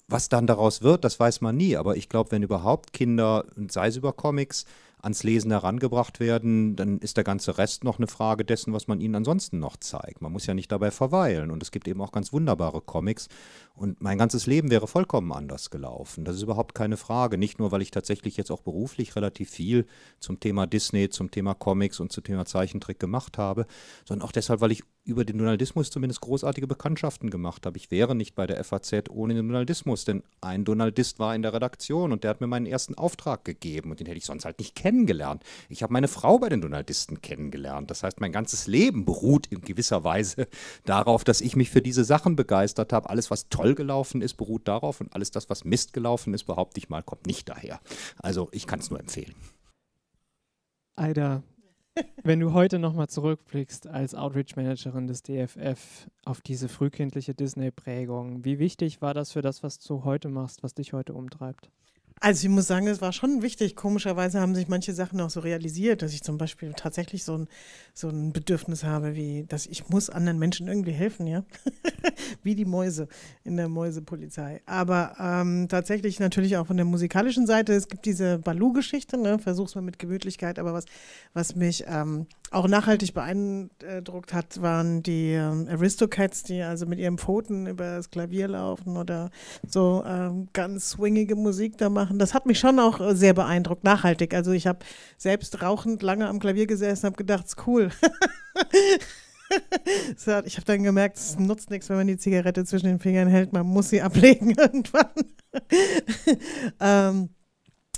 Was dann daraus wird, das weiß man nie. Aber ich glaube, wenn überhaupt Kinder, sei es über Comics, ans Lesen herangebracht werden, dann ist der ganze Rest noch eine Frage dessen, was man ihnen ansonsten noch zeigt. Man muss ja nicht dabei verweilen. Und es gibt eben auch ganz wunderbare Comics. Und mein ganzes Leben wäre vollkommen anders gelaufen. Das ist überhaupt keine Frage. Nicht nur, weil ich tatsächlich jetzt auch beruflich relativ viel zum Thema Disney, zum Thema Comics und zum Thema Zeichentrick gemacht habe, sondern auch deshalb, weil ich über den Donaldismus zumindest großartige Bekanntschaften gemacht habe. Ich wäre nicht bei der FAZ ohne den Donaldismus, denn ein Donaldist war in der Redaktion und der hat mir meinen ersten Auftrag gegeben und den hätte ich sonst halt nicht kennengelernt. Ich habe meine Frau bei den Donaldisten kennengelernt. Das heißt, mein ganzes Leben beruht in gewisser Weise (laughs) darauf, dass ich mich für diese Sachen begeistert habe. Alles, was toll gelaufen ist, beruht darauf und alles das, was Mist gelaufen ist, behaupte ich mal, kommt nicht daher. Also ich kann es nur empfehlen. Eider, wenn du heute nochmal zurückblickst als Outreach-Managerin des DFF auf diese frühkindliche Disney-Prägung, wie wichtig war das für das, was du heute machst, was dich heute umtreibt? Also ich muss sagen, es war schon wichtig. Komischerweise haben sich manche Sachen auch so realisiert, dass ich zum Beispiel tatsächlich so ein, so ein Bedürfnis habe, wie, dass ich muss anderen Menschen irgendwie helfen, ja. (laughs) wie die Mäuse in der Mäusepolizei. Aber ähm, tatsächlich natürlich auch von der musikalischen Seite. Es gibt diese baloo geschichte ne? versuch's mal mit Gemütlichkeit, aber was, was mich ähm, auch nachhaltig beeindruckt hat, waren die ähm, Aristocats, die also mit ihren Pfoten über das Klavier laufen oder so ähm, ganz swingige Musik da machen machen. Das hat mich schon auch äh, sehr beeindruckt, nachhaltig. Also ich habe selbst rauchend lange am Klavier gesessen, und habe gedacht, es ist cool. (laughs) ich habe dann gemerkt, es nutzt nichts, wenn man die Zigarette zwischen den Fingern hält. Man muss sie (laughs) ablegen irgendwann. (laughs) ähm,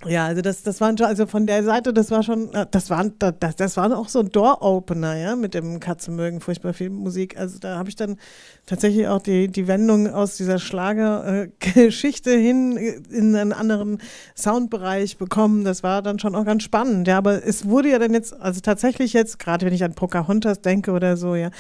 ja, also das, das waren schon, also von der Seite, das war schon, äh, das waren, das, das waren auch so Door-Opener, ja, mit dem Katzen mögen furchtbar viel Musik. Also da habe ich dann tatsächlich auch die, die Wendung aus dieser Schlagergeschichte hin äh, in einen anderen Soundbereich bekommen. Das war dann schon auch ganz spannend, ja. Aber es wurde ja dann jetzt, also tatsächlich jetzt, gerade wenn ich an Pocahontas denke oder so, ja,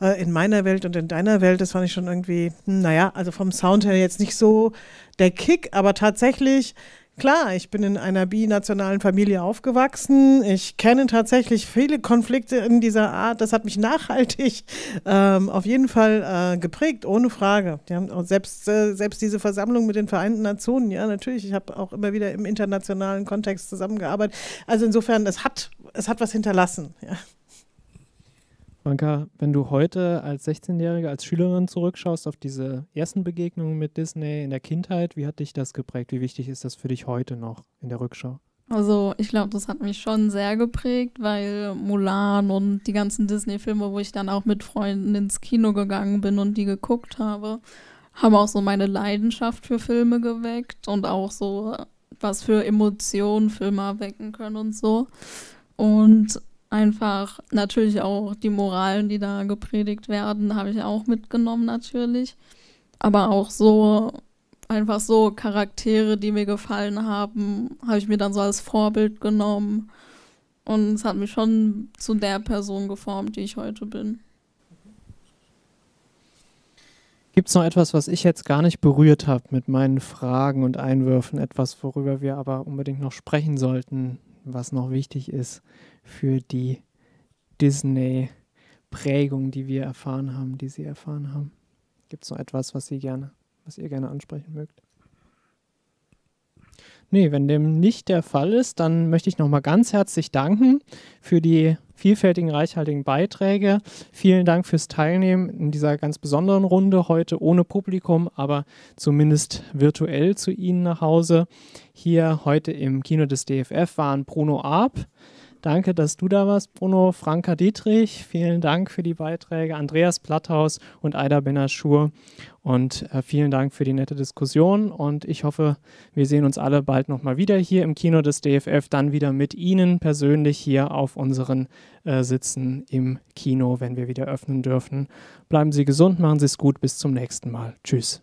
äh, in meiner Welt und in deiner Welt, das fand ich schon irgendwie, hm, naja, also vom Sound her jetzt nicht so der Kick, aber tatsächlich Klar, ich bin in einer binationalen Familie aufgewachsen. Ich kenne tatsächlich viele Konflikte in dieser Art. Das hat mich nachhaltig ähm, auf jeden Fall äh, geprägt, ohne Frage. Die selbst, äh, selbst diese Versammlung mit den Vereinten Nationen, ja, natürlich. Ich habe auch immer wieder im internationalen Kontext zusammengearbeitet. Also insofern, es hat, es hat was hinterlassen. Ja. Manka, wenn du heute als 16-Jährige, als Schülerin zurückschaust auf diese ersten Begegnungen mit Disney in der Kindheit, wie hat dich das geprägt? Wie wichtig ist das für dich heute noch in der Rückschau? Also ich glaube, das hat mich schon sehr geprägt, weil Mulan und die ganzen Disney-Filme, wo ich dann auch mit Freunden ins Kino gegangen bin und die geguckt habe, haben auch so meine Leidenschaft für Filme geweckt und auch so, äh, was für Emotionen Filme erwecken können und so. Und einfach natürlich auch die Moralen, die da gepredigt werden, habe ich auch mitgenommen natürlich. Aber auch so, einfach so Charaktere, die mir gefallen haben, habe ich mir dann so als Vorbild genommen. Und es hat mich schon zu der Person geformt, die ich heute bin. Gibt es noch etwas, was ich jetzt gar nicht berührt habe mit meinen Fragen und Einwürfen? Etwas, worüber wir aber unbedingt noch sprechen sollten, was noch wichtig ist für die Disney-Prägung, die wir erfahren haben, die Sie erfahren haben? Gibt es noch etwas, was Sie gerne, was ihr gerne ansprechen mögt? Nee, wenn dem nicht der Fall ist, dann möchte ich nochmal ganz herzlich danken für die vielfältigen, reichhaltigen Beiträge. Vielen Dank fürs Teilnehmen in dieser ganz besonderen Runde heute ohne Publikum, aber zumindest virtuell zu Ihnen nach Hause. Hier heute im Kino des DFF waren Bruno Arp, Danke, dass du da warst, Bruno. Franka Dietrich, vielen Dank für die Beiträge. Andreas Platthaus und Aida Benaschur. Und äh, vielen Dank für die nette Diskussion. Und ich hoffe, wir sehen uns alle bald nochmal wieder hier im Kino des DFF, dann wieder mit Ihnen persönlich hier auf unseren äh, Sitzen im Kino, wenn wir wieder öffnen dürfen. Bleiben Sie gesund, machen Sie es gut. Bis zum nächsten Mal. Tschüss.